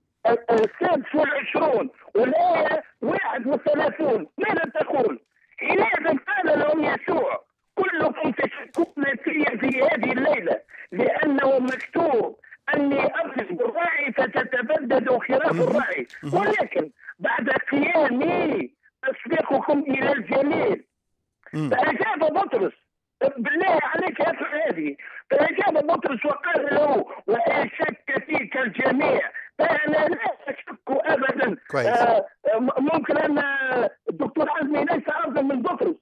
السادس والعشرون والآية 31 ماذا تقول؟ حينئذ قال لهم يسوع كلكم تشكون في هذه الليلة لأنه مكتوب اني افرد الراعي فتتبدد خراف الراعي ولكن بعد قيامي اسبقكم الى الجميل فاجاب بطرس بالله عليك يا هذه فاجاب بطرس وقال له وان شك فيك الجميع فانا لا اشك ابدا كويس. آه, آه، ممكن ان الدكتور عزمي ليس افضل من بطرس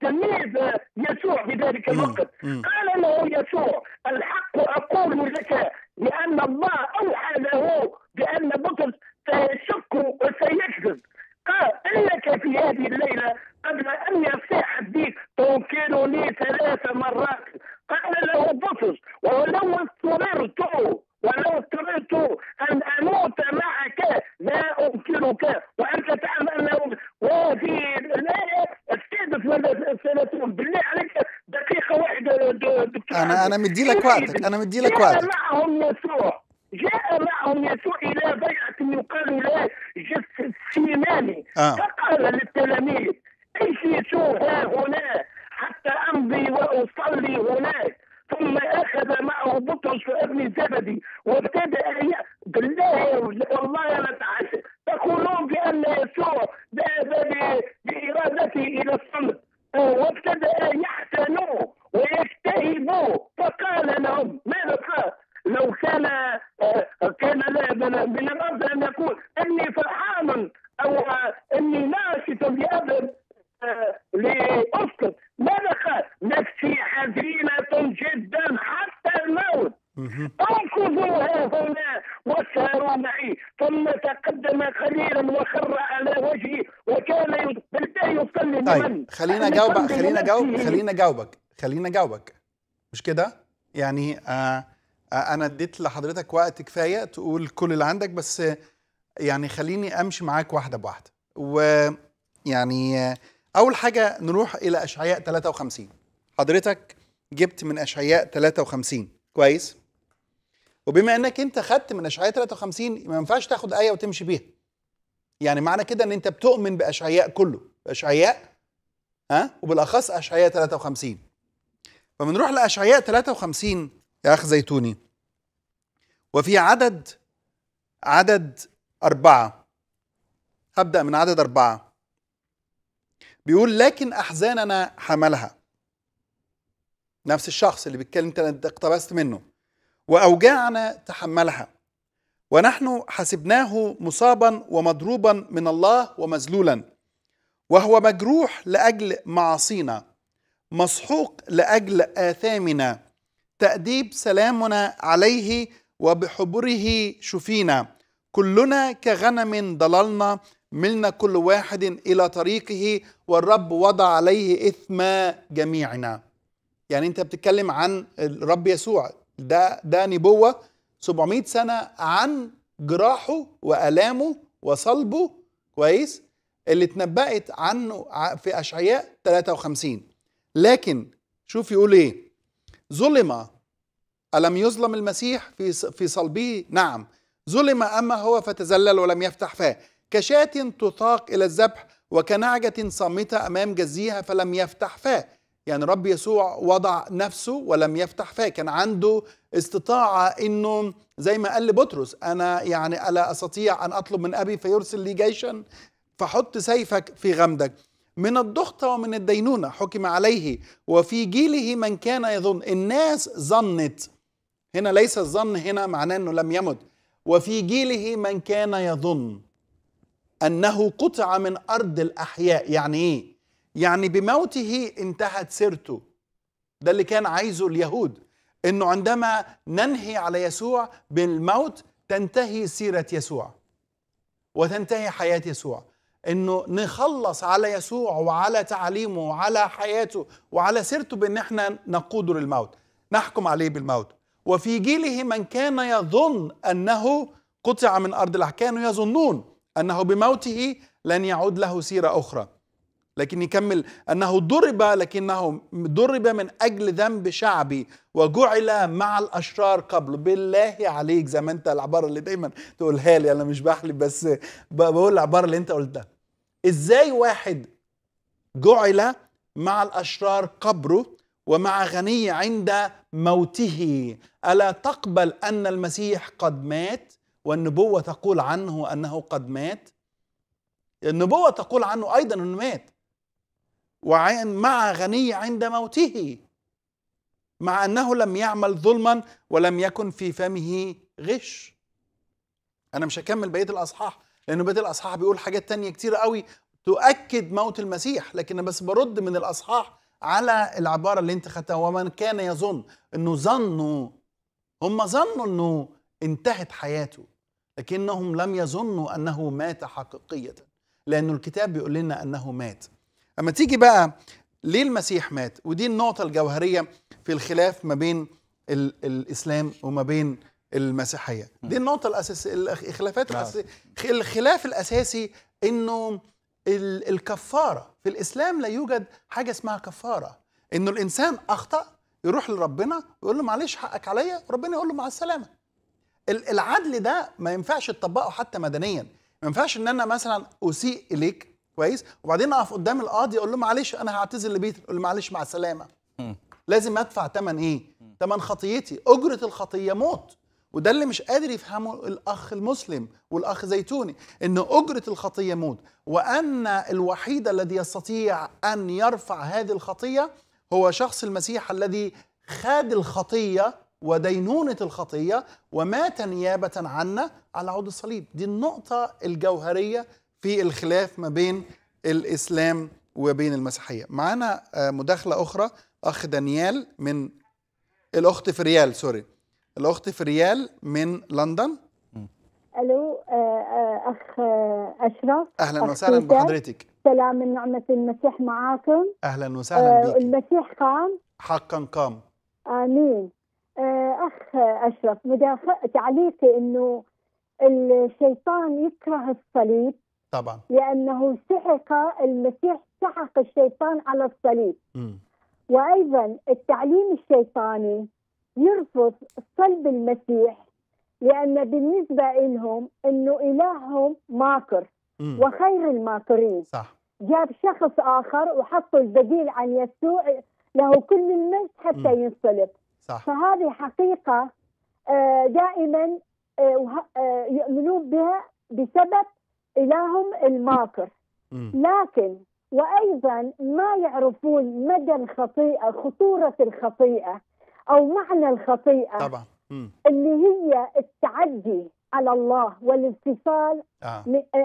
تلميذ يسوع في ذلك الوقت قال له يسوع الحق اقول لك لان الله اوحى له بان بطرس سيشك وسيكذب قال انك في هذه الليله قبل ان يصيح الديك توكلني ثلاث مرات قال له بطرس ولو اضطررت ولو اضطررت أن أموت معك لا أمكنك وأنت تعلم أنه وفي الآية السادس بالله عليك دقيقة واحدة دكتور أنا أنا مدي لك وقتك أنا مدي لك وقتك معهم يسوع جاء معهم يسوع إلى بيعة يقال له جسد سيماني آه. خلينا إيه؟ اجاوبك خلينا اجاوب خلينا اجاوبك خلينا اجاوبك مش كده يعني آه آه انا اديت لحضرتك وقت كفايه تقول كل اللي عندك بس يعني خليني امشي معاك واحده بواحده ويعني آه، اول حاجه نروح الى اشعياء 53 حضرتك جبت من اشعياء 53 كويس وبما انك انت خدت من اشعياء 53 ما ينفعش تاخد ايه وتمشي بيها يعني معنى كده ان انت بتؤمن باشعياء كله اشعياء ها وبالاخص اشعياء 53 فبنروح لاشعياء 53 يا اخ زيتوني وفي عدد عدد أربعة هبدأ من عدد أربعة بيقول لكن أحزاننا حملها نفس الشخص اللي بيتكلم انت اقتبست منه وأوجاعنا تحملها ونحن حسبناه مصابا ومضروبا من الله ومذلولا وهو مجروح لاجل معاصينا مسحوق لاجل اثامنا تاديب سلامنا عليه وبحبره شفينا كلنا كغنم ضللنا ملنا كل واحد الى طريقه والرب وضع عليه اثم جميعنا يعني انت بتتكلم عن الرب يسوع ده ده نبوه 700 سنه عن جراحه والامه وصلبه كويس اللي اتنبأت عنه في أشعياء 53 لكن شوف يقول ايه ظلم ألم يظلم المسيح في في صلبه نعم ظلم أما هو فتذلل ولم يفتح فاه كشاة تطاق إلى الذبح وكنعجة صامتة أمام جزيها فلم يفتح فاه يعني رب يسوع وضع نفسه ولم يفتح فاه كان عنده استطاعة أنه زي ما قال لبطرس أنا يعني ألا أستطيع أن أطلب من أبي فيرسل لي جيشا فحط سيفك في غمدك من الضغط ومن الدينونة حكم عليه وفي جيله من كان يظن الناس ظنت هنا ليس الظن هنا معناه أنه لم يمت وفي جيله من كان يظن أنه قطع من أرض الأحياء يعني إيه؟ يعني بموته انتهت سيرته ده اللي كان عايزه اليهود أنه عندما ننهي على يسوع بالموت تنتهي سيرة يسوع وتنتهي حياة يسوع انه نخلص على يسوع وعلى تعليمه وعلى حياته وعلى سيرته بان احنا نقوده للموت نحكم عليه بالموت وفي جيله من كان يظن انه قطع من ارض الاحكام كانوا يظنون انه بموته لن يعود له سيره اخرى لكن يكمل انه ضرب لكنه ضرب من اجل ذنب شعبي وجعل مع الاشرار قبل بالله عليك زي ما انت العباره اللي دايما تقولها لي انا مش بحلف بس بقول العباره اللي انت قلتها ازاي واحد جعل مع الاشرار قبره ومع غني عند موته الا تقبل ان المسيح قد مات والنبوه تقول عنه انه قد مات النبوه تقول عنه ايضا انه مات ومع غني عند موته مع انه لم يعمل ظلما ولم يكن في فمه غش انا مش هكمل بقيه الاصحاح لأنه بيت الأصحاح بيقول حاجات تانية كتير قوي تؤكد موت المسيح لكن بس برد من الأصحاح على العبارة اللي أنت خدتها ومن كان يظن أنه ظنوا هم ظنوا أنه انتهت حياته لكنهم لم يظنوا أنه مات حقيقية لأنه الكتاب بيقول لنا أنه مات أما تيجي بقى ليه المسيح مات ودي النقطة الجوهرية في الخلاف ما بين الإسلام وما بين المسيحيه دي النقطه الاساسيه الخلافات نعم. الاساسيه الخلاف الاساسي انه الكفاره في الاسلام لا يوجد حاجه اسمها كفاره انه الانسان اخطا يروح لربنا ويقول له معلش حقك عليا ربنا يقول له مع السلامه العدل ده ما ينفعش تطبقه حتى مدنيا ما ينفعش ان انا مثلا اسيء اليك كويس وبعدين اقف قدام القاضي اقول له معلش انا هعتذر لبيتي يقول له معلش مع السلامه لازم ادفع ثمن ايه ثمن خطيتي اجره الخطيه موت وده اللي مش قادر يفهمه الاخ المسلم والاخ زيتوني ان اجره الخطيه موت وان الوحيد الذي يستطيع ان يرفع هذه الخطيه هو شخص المسيح الذي خاد الخطيه ودينونة الخطية ومات نيابة عنا على عود الصليب دي النقطة الجوهرية في الخلاف ما بين الإسلام وبين المسيحية معانا آه، مداخلة أخرى أخ دانيال من الأخت فريال سوري الاخت فريال من لندن الو آه، آه، اخ آه، اشرف اهلا أخ وسهلا بحضرتك سلام من نعمه المسيح معاكم اهلا وسهلا بك المسيح قام حقا قام امين اخ اشرف مدافع تعليقي انه الشيطان يكره الصليب طبعا لانه سحق المسيح سحق الشيطان على الصليب م. وايضا التعليم الشيطاني يرفض صلب المسيح لأن بالنسبة لهم أنه إلههم ماكر وخير الماكرين صح جاب شخص آخر وحطوا البديل عن يسوع له كل المجد حتى ينصلب صح. فهذه حقيقة آه، دائما آه، آه، يؤمنون بها بسبب إلههم الماكر لكن وأيضا ما يعرفون مدى الخطيئة خطورة الخطيئة او معنى الخطيئه طبعا مم. اللي هي التعدي على الله والانفصال آه.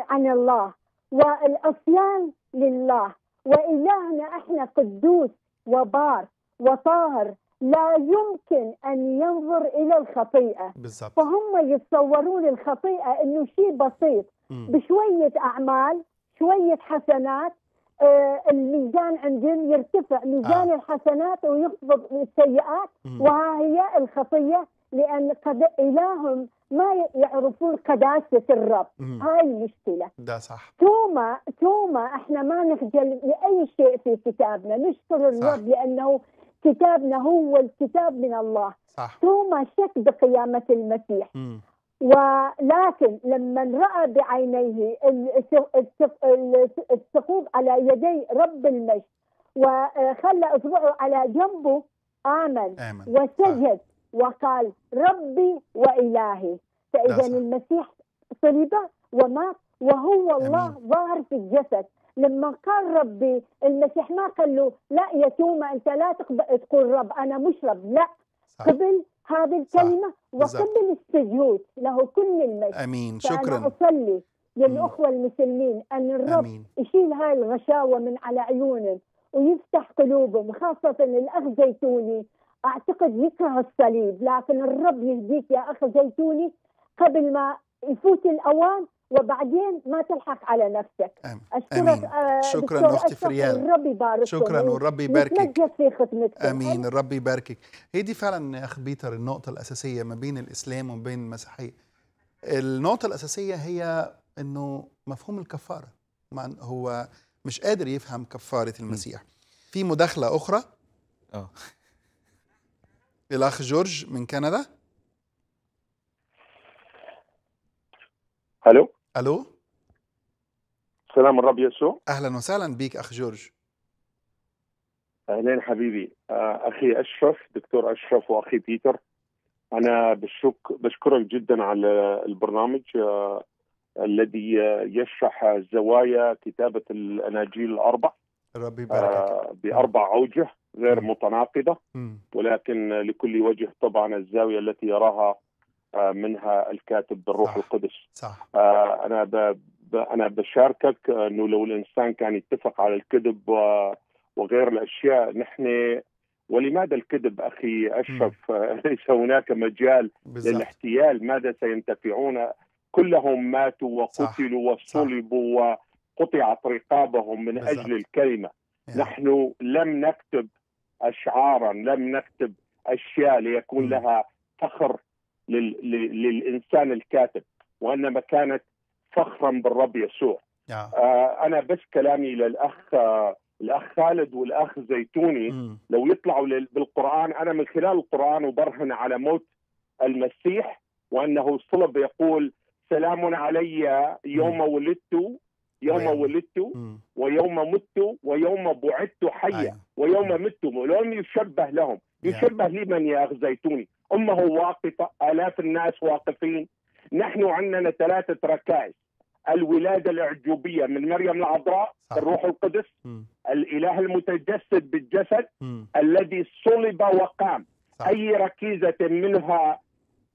عن الله والعصيان لله والهنا احنا قدوس وبار وطاهر لا يمكن ان ينظر الى الخطيئه بالزبط. فهم يتصورون الخطيئه انه شيء بسيط مم. بشويه اعمال شويه حسنات آه، الميزان عندهم يرتفع آه. ميزان آه. الحسنات ويخفض السيئات وها هي الخطيه لان قد الههم ما يعرفون قداسه الرب هاي المشكله ده صح ثم ثم احنا ما نخجل لاي شيء في كتابنا نشكر الرب لانه كتابنا هو الكتاب من الله صح. ثم شك بقيامه المسيح مم. ولكن لما راى بعينيه السقوط على يدي رب المجد وخلى اصبعه على جنبه آمن, آمن. وسجد آه. وقال ربي وإلهي فإذا المسيح صلب ومات وهو الله آمين. ظاهر في الجسد لما قال ربي المسيح ما قال له لا يا توما أنت لا تقبل تقول رب أنا مش رب لا قبل هذه الكلمة وكل السجود له كل المجد أمين شكرا أصلي للأخوة المسلمين أن الرب أمين. يشيل هاي الغشاوة من على عيونهم ويفتح قلوبهم خاصة الأخ زيتوني أعتقد يكره الصليب لكن الرب يهديك يا أخ زيتوني قبل ما يفوت الأوان وبعدين ما تلحق على نفسك أمين. أشكرك آه، إيه، أمين. شكرا أختي فريال الرب شكرا والرب يباركك في خدمتك أمين الرب يباركك هي دي فعلا يا أخ بيتر النقطة الأساسية ما بين الإسلام وما بين المسيحية النقطة الأساسية هي أنه مفهوم الكفارة هو مش قادر يفهم كفارة المسيح في مداخلة أخرى اه الأخ جورج من كندا الو الو سلام الرب يسوع اهلا وسهلا بك اخ جورج اهلين حبيبي آه، اخي اشرف دكتور اشرف واخي بيتر انا بشك بشكرك جدا على البرنامج آه، الذي يشرح زوايا كتابه الاناجيل الاربع الرب آه، يباركك باربع نعم. اوجه غير نعم. متناقضه نعم. ولكن لكل وجه طبعا الزاويه التي يراها آه، منها الكاتب بالروح صح. القدس صح. آه، انا ب... انا بشاركك انه لو الانسان كان يتفق على الكذب وغير الاشياء نحن ولماذا الكذب اخي اشرف ليس هناك مجال بالزبط. للاحتيال ماذا سينتفعون كلهم ماتوا وقتلوا وصلبوا وقطعت رقابهم من بالزبط. اجل الكلمه يعني. نحن لم نكتب اشعارا لم نكتب اشياء ليكون م. لها فخر للانسان الكاتب وانما كانت فخرا بالرب يسوع. آه, آه، انا بس كلامي للاخ آه الاخ خالد والاخ زيتوني م. لو يطلعوا بالقران انا من خلال القران وبرهن على موت المسيح وانه صلب يقول سلام علي يوم م. ولدت يوم م. ولدت ويوم مت ويوم بعدت حيا أيوه. ويوم مت ولم يشبه لهم يشبه لمن يا اخ زيتوني امه واقفه الاف الناس واقفين نحن عندنا ثلاثه ركائز الولاده الاعجوبيه من مريم العذراء الروح القدس م. الاله المتجسد بالجسد م. الذي صلب وقام صح. اي ركيزه منها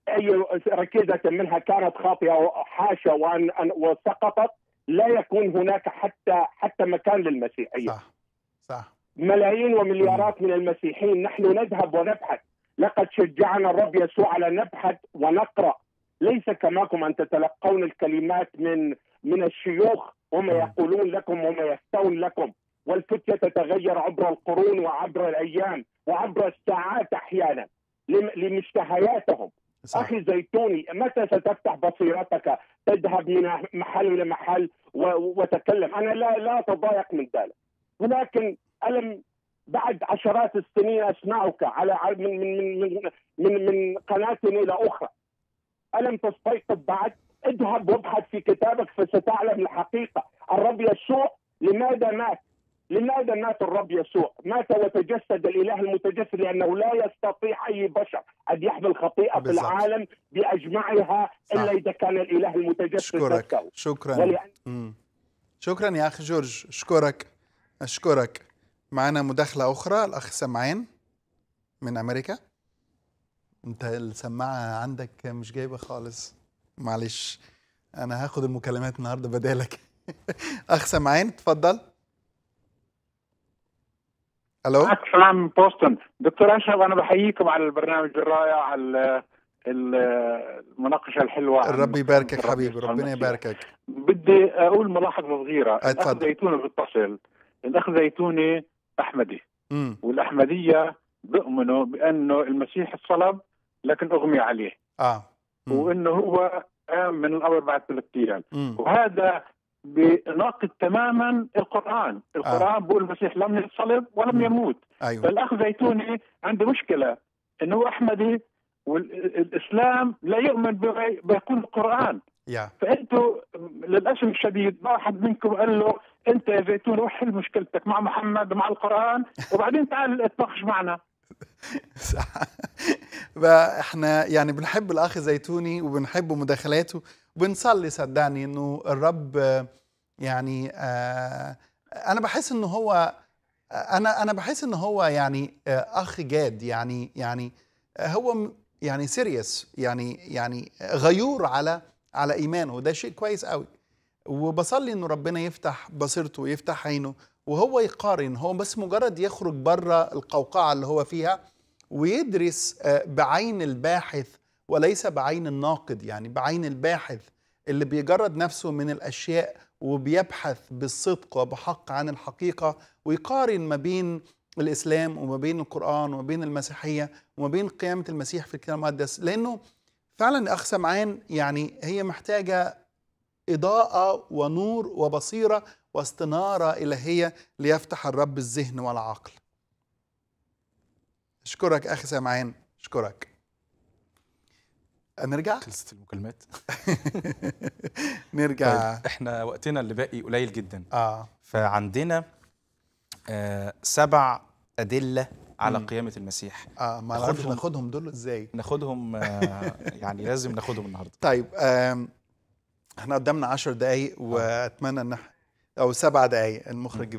اي ركيزه منها كانت خاطئه حاشا وان وسقطت لا يكون هناك حتى حتى مكان للمسيحيه صح صح ملايين ومليارات من المسيحيين نحن نذهب ونبحث لقد شجعنا الرب يسوع على نبحث ونقرا ليس كماكم ان تتلقون الكلمات من من الشيوخ هم نعم. يقولون لكم وما يفتون لكم والفتية تتغير عبر القرون وعبر الأيام وعبر الساعات أحيانا لمشتهياتهم صح. أخي زيتوني متى ستفتح بصيرتك تذهب من محل إلى محل وتكلم أنا لا لا أتضايق من ذلك ولكن ألم بعد عشرات السنين اسمعك على من من من من, من قناه الى اخرى الم تستيقظ بعد اذهب وابحث في كتابك فستعلم الحقيقه الرب يسوع لماذا مات لماذا مات الرب يسوع؟ مات وتجسد الاله المتجسد لانه لا يستطيع اي بشر ان يحمل خطيئه في العالم باجمعها صح. الا اذا كان الاله المتجسد شكرك. شكرا ولأن... شكرا يا اخي جورج اشكرك اشكرك معانا مداخلة أخرى الأخ سمعان من أمريكا أنت السماعة عندك مش جايبة خالص معلش أنا هاخد المكالمات النهاردة بدالك أخ سمعان اتفضل الو السلام من بوسطن دكتور اشرف انا بحييكم على البرنامج الرائع على المناقشه الحلوه ربي يباركك حبيبي ربنا يباركك بدي اقول ملاحظه صغيره الاخ زيتوني بيتصل الاخ زيتوني احمدي م. والاحمديه بيؤمنوا بانه المسيح الصلب لكن اغمي عليه اه وانه هو قام من الامر بعد ثلاث ايام وهذا بناقض تماما القران، آه. القران آه. بيقول المسيح لم يصلب ولم يموت أيوة. فالاخ زيتوني عنده مشكله انه احمدي والاسلام لا يؤمن بيقول يقول القران yeah. فانتم للاسف الشديد ما حد منكم قال له انت يا زيتون حل مشكلتك مع محمد ومع القران وبعدين تعال اتناقش معنا احنا يعني بنحب الاخ زيتوني وبنحب مداخلاته وبنصلي صدقني انه الرب يعني آه انا بحس ان هو انا انا بحس ان هو يعني آه، اخ جاد يعني يعني آه، هو يعني سيريس يعني يعني غيور على على ايمانه وده شيء كويس قوي وبصلي انه ربنا يفتح بصيرته ويفتح عينه وهو يقارن هو بس مجرد يخرج بره القوقعه اللي هو فيها ويدرس آه، بعين الباحث وليس بعين الناقد يعني بعين الباحث اللي بيجرد نفسه من الاشياء وبيبحث بالصدق وبحق عن الحقيقه ويقارن ما بين الاسلام وما بين القران وما بين المسيحيه وما بين قيامه المسيح في الكتاب المقدس لانه فعلا اخ سمعان يعني هي محتاجه إضاءة ونور وبصيرة واستنارة إلهية ليفتح الرب الذهن والعقل أشكرك أخي سمعان أشكرك نرجع خلصت المكالمات نرجع طيب احنا وقتنا اللي باقي قليل جدا اه فعندنا آه سبع ادله على مم. قيامه المسيح اه ما ناخدهم ناخدهم دول ازاي ناخدهم آه يعني لازم ناخدهم النهارده طيب آه احنا قدامنا 10 دقايق آه. واتمنى ان احنا او سبع دقايق المخرج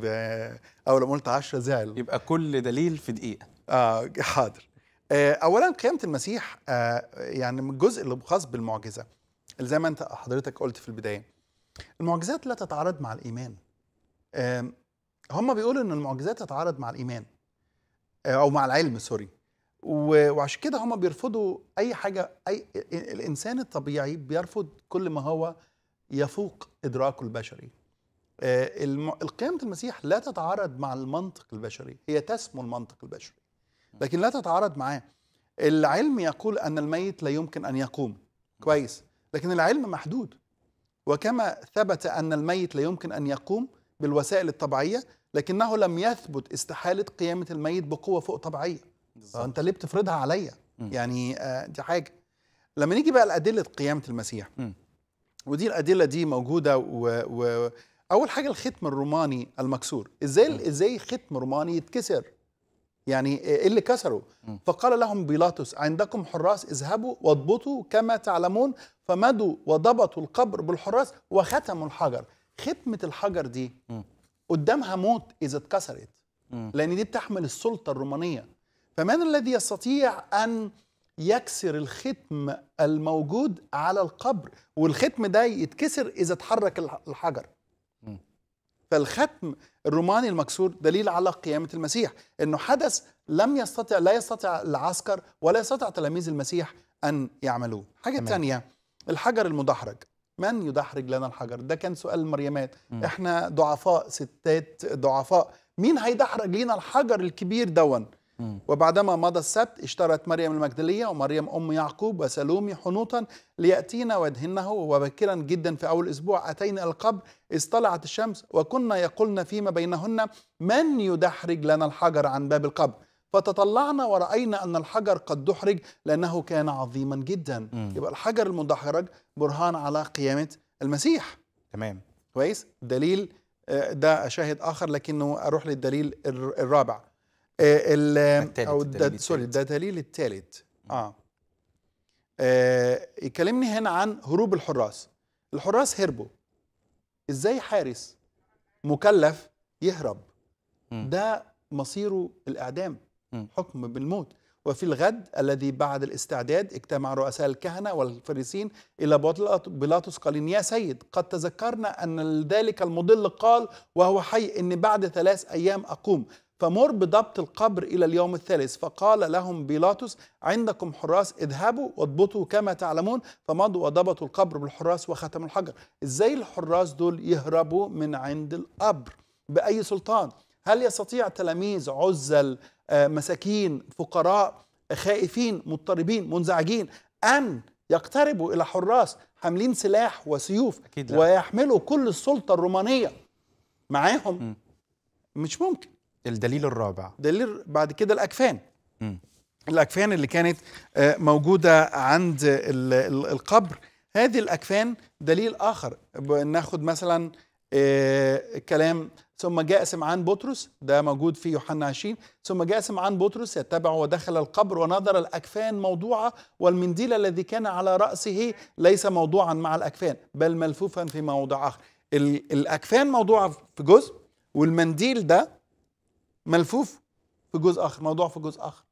اول ما قلت 10 زعل يبقى كل دليل في دقيقه اه حاضر آه اولا قيامه المسيح آه يعني من الجزء اللي خاص بالمعجزه زي ما انت حضرتك قلت في البدايه المعجزات لا تتعارض مع الايمان آه هم بيقولوا ان المعجزات تتعارض مع الايمان آه، او مع العلم سوري وعشان كده هم بيرفضوا اي حاجه اي الانسان الطبيعي بيرفض كل ما هو يفوق ادراكه البشري آه، القيامة المسيح لا تتعارض مع المنطق البشري هي تسمو المنطق البشري لكن لا تتعارض معاه العلم يقول أن الميت لا يمكن أن يقوم كويس لكن العلم محدود وكما ثبت أن الميت لا يمكن أن يقوم بالوسائل الطبيعية لكنه لم يثبت استحالة قيامة الميت بقوة فوق طبيعية فانت ليه بتفرضها عليا يعني آه دي حاجه لما نيجي بقى لادله قيامه المسيح م. ودي الادله دي موجوده و... و... اول حاجه الختم الروماني المكسور ازاي م. ازاي ختم روماني يتكسر يعني آه، ايه اللي كسره م. فقال لهم بيلاطس عندكم حراس اذهبوا واضبطوا كما تعلمون فمدوا وضبطوا القبر بالحراس وختموا الحجر ختمه الحجر دي م. قدامها موت اذا اتكسرت لان دي بتحمل السلطه الرومانيه فمن الذي يستطيع أن يكسر الختم الموجود على القبر والختم ده يتكسر إذا اتحرك الحجر فالختم الروماني المكسور دليل على قيامة المسيح أنه حدث لم يستطع لا يستطع العسكر ولا يستطع تلاميذ المسيح أن يعملوه حاجة تانية الحجر المدحرج من يدحرج لنا الحجر ده كان سؤال المريمات احنا ضعفاء ستات ضعفاء مين هيدحرج لنا الحجر الكبير دون وبعدما مضى السبت اشترت مريم المجدلية ومريم أم يعقوب وسلومي حنوطا ليأتينا ويدهنه وبكرا جدا في أول أسبوع أتينا القبر إذ طلعت الشمس وكنا يقولن فيما بينهن من يدحرج لنا الحجر عن باب القبر فتطلعنا ورأينا أن الحجر قد دحرج لأنه كان عظيما جدا مم. يبقى الحجر المدحرج برهان على قيامة المسيح تمام كويس دليل آه، ده شاهد آخر لكنه أروح للدليل الرابع آه، ال او سوري ده دليل الثالث آه. آه. يكلمني هنا عن هروب الحراس الحراس هربوا ازاي حارس مكلف يهرب ده مصيره الاعدام حكم بالموت وفي الغد الذي بعد الاستعداد اجتمع رؤساء الكهنة والفريسين إلى بيلاطس قال يا سيد قد تذكرنا أن ذلك المضل قال وهو حي أن بعد ثلاث أيام أقوم فمر بضبط القبر إلى اليوم الثالث فقال لهم بيلاطس عندكم حراس اذهبوا واضبطوا كما تعلمون فمضوا وضبطوا القبر بالحراس وختموا الحجر إزاي الحراس دول يهربوا من عند القبر بأي سلطان هل يستطيع تلاميذ عزل آه، مساكين فقراء خائفين مضطربين منزعجين أن يقتربوا إلى حراس حاملين سلاح وسيوف أكيد لا. ويحملوا كل السلطة الرومانية معاهم م. مش ممكن الدليل الرابع دليل بعد كده الأكفان م. الأكفان اللي كانت آه، موجودة عند القبر هذه الأكفان دليل آخر ناخد مثلا آه، كلام ثم جاء سمعان بطرس ده موجود في يوحنا 20 ثم جاء سمعان بطرس يتبعه ودخل القبر ونظر الأكفان موضوعة والمنديل الذي كان على رأسه ليس موضوعا مع الأكفان بل ملفوفا في موضع آخر الأكفان موضوعة في جزء والمنديل ده ملفوف في جزء اخر موضوع في جزء اخر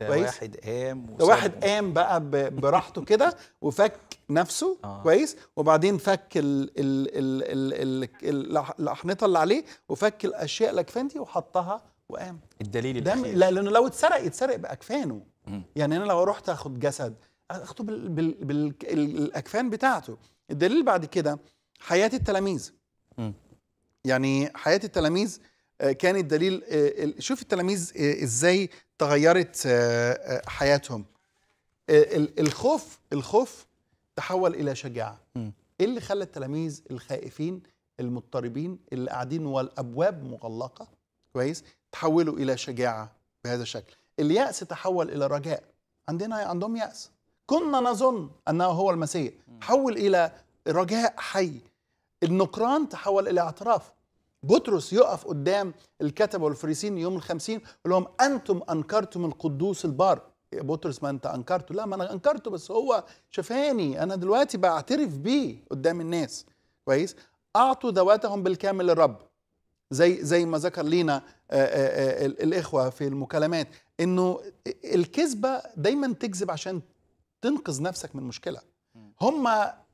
ده كويس؟ واحد قام ده واحد قام بقى براحته كده وفك نفسه آه. كويس وبعدين فك ال ال ال ال الاحنطه اللي عليه وفك الاشياء الاكفان دي وحطها وقام الدليل ده لا لانه لو اتسرق يتسرق باكفانه يعني انا لو رحت اخد جسد اخده بالاكفان بتاعته الدليل بعد كده حياه التلاميذ م. يعني حياه التلاميذ آه، كان الدليل آه، شوف التلاميذ آه، ازاي تغيرت حياتهم الخوف الخوف تحول الى شجاعه ايه اللي خلى التلاميذ الخائفين المضطربين اللي قاعدين والابواب مغلقه كويس تحولوا الى شجاعه بهذا الشكل الياس تحول الى رجاء عندنا عندهم ياس كنا نظن انه هو المسيح حول الى رجاء حي النكران تحول الى اعتراف بطرس يقف قدام الكتبة والفريسين يوم الخمسين يقول لهم أنتم أنكرتم القدوس البار يا إيه، بطرس ما أنت أنكرته لا ما أنا أنكرته بس هو شفاني أنا دلوقتي بعترف بيه قدام الناس كويس أعطوا ذواتهم بالكامل للرب زي زي ما ذكر لينا آه، آه، آه، الإخوة في المكالمات إنه الكذبة دايما تكذب عشان تنقذ نفسك من مشكلة هم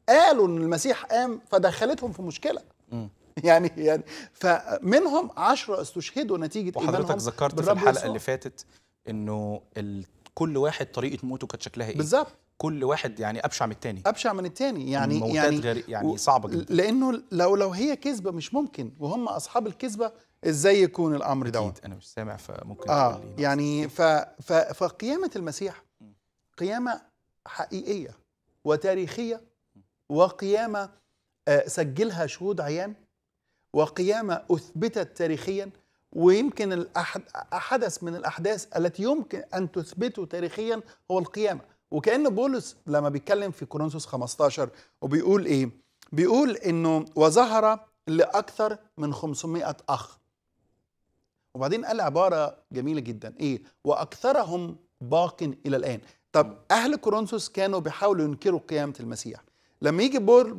قالوا إن المسيح قام فدخلتهم في مشكلة يعني يعني فمنهم عشرة استشهدوا نتيجه وحضرتك ذكرت في الحلقه يسوع. اللي فاتت انه كل واحد طريقه موته كانت شكلها ايه بالظبط كل واحد يعني ابشع من الثاني ابشع من الثاني يعني يعني غير يعني صعبه جدا لانه لو لو هي كذبه مش ممكن وهم اصحاب الكذبه ازاي يكون الامر ده اكيد انا مش سامع فممكن اه يعني ف... ف... فقيامه المسيح قيامه حقيقيه وتاريخيه وقيامه آه، سجلها شهود عيان وقيامة أثبتت تاريخيا ويمكن أحدث من الأحداث التي يمكن أن تثبته تاريخيا هو القيامة وكأن بولس لما بيتكلم في كورنثوس 15 وبيقول إيه بيقول إنه وظهر لأكثر من 500 أخ وبعدين قال عبارة جميلة جدا إيه وأكثرهم باق إلى الآن طب أهل كورنثوس كانوا بيحاولوا ينكروا قيامة المسيح لما يجي بول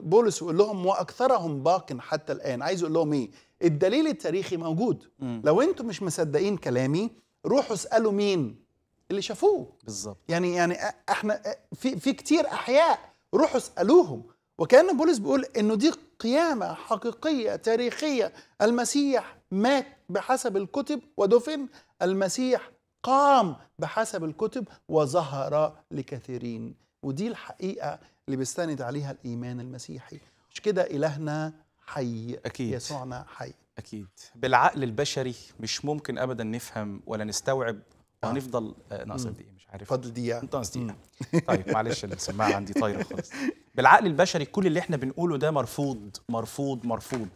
بولس ويقول لهم واكثرهم باق حتى الان عايز يقول لهم ايه الدليل التاريخي موجود م. لو انتم مش مصدقين كلامي روحوا اسالوا مين اللي شافوه بالظبط يعني يعني احنا في في كتير احياء روحوا اسالوهم وكان بولس بيقول انه دي قيامه حقيقيه تاريخيه المسيح مات بحسب الكتب ودفن المسيح قام بحسب الكتب وظهر لكثيرين ودي الحقيقه اللي بيستند عليها الايمان المسيحي مش كده الهنا حي أكيد. يسوعنا حي اكيد بالعقل البشري مش ممكن ابدا نفهم ولا نستوعب آه. وهنفضل آه، ناقص قد ايه مش عارف فضل دقيقه ناقص دقيقه طيب معلش السماعه عندي طايره خالص بالعقل البشري كل اللي احنا بنقوله ده مرفوض مرفوض مرفوض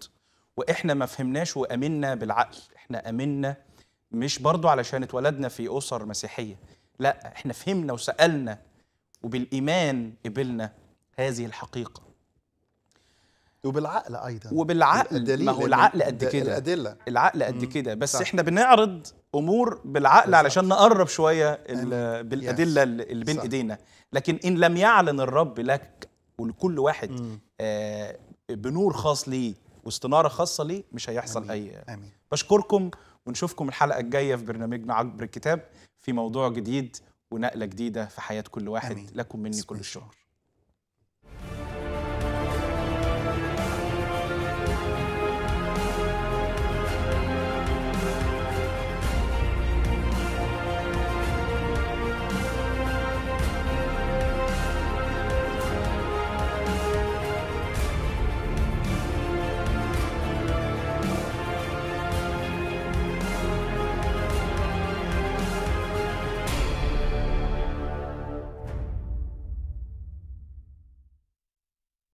واحنا ما فهمناش وامنا بالعقل احنا امنا مش برضو علشان اتولدنا في اسر مسيحيه لا احنا فهمنا وسالنا وبالإيمان قبلنا هذه الحقيقة وبالعقل أيضا وبالعقل ما هو العقل قد كده الأدلة العقل قد كده بس صح. احنا بنعرض أمور بالعقل بالزبط. علشان نقرب شوية أيوه. بالأدلة اللي بين صح. إيدينا لكن إن لم يعلن الرب لك ولكل واحد آه بنور خاص ليه واستنارة خاصة ليه مش هيحصل أمين. أي أمين. بشكركم ونشوفكم الحلقة الجاية في برنامجنا عبر الكتاب في موضوع جديد ونقله جديده في حياه كل واحد أمين. لكم مني كل الشكر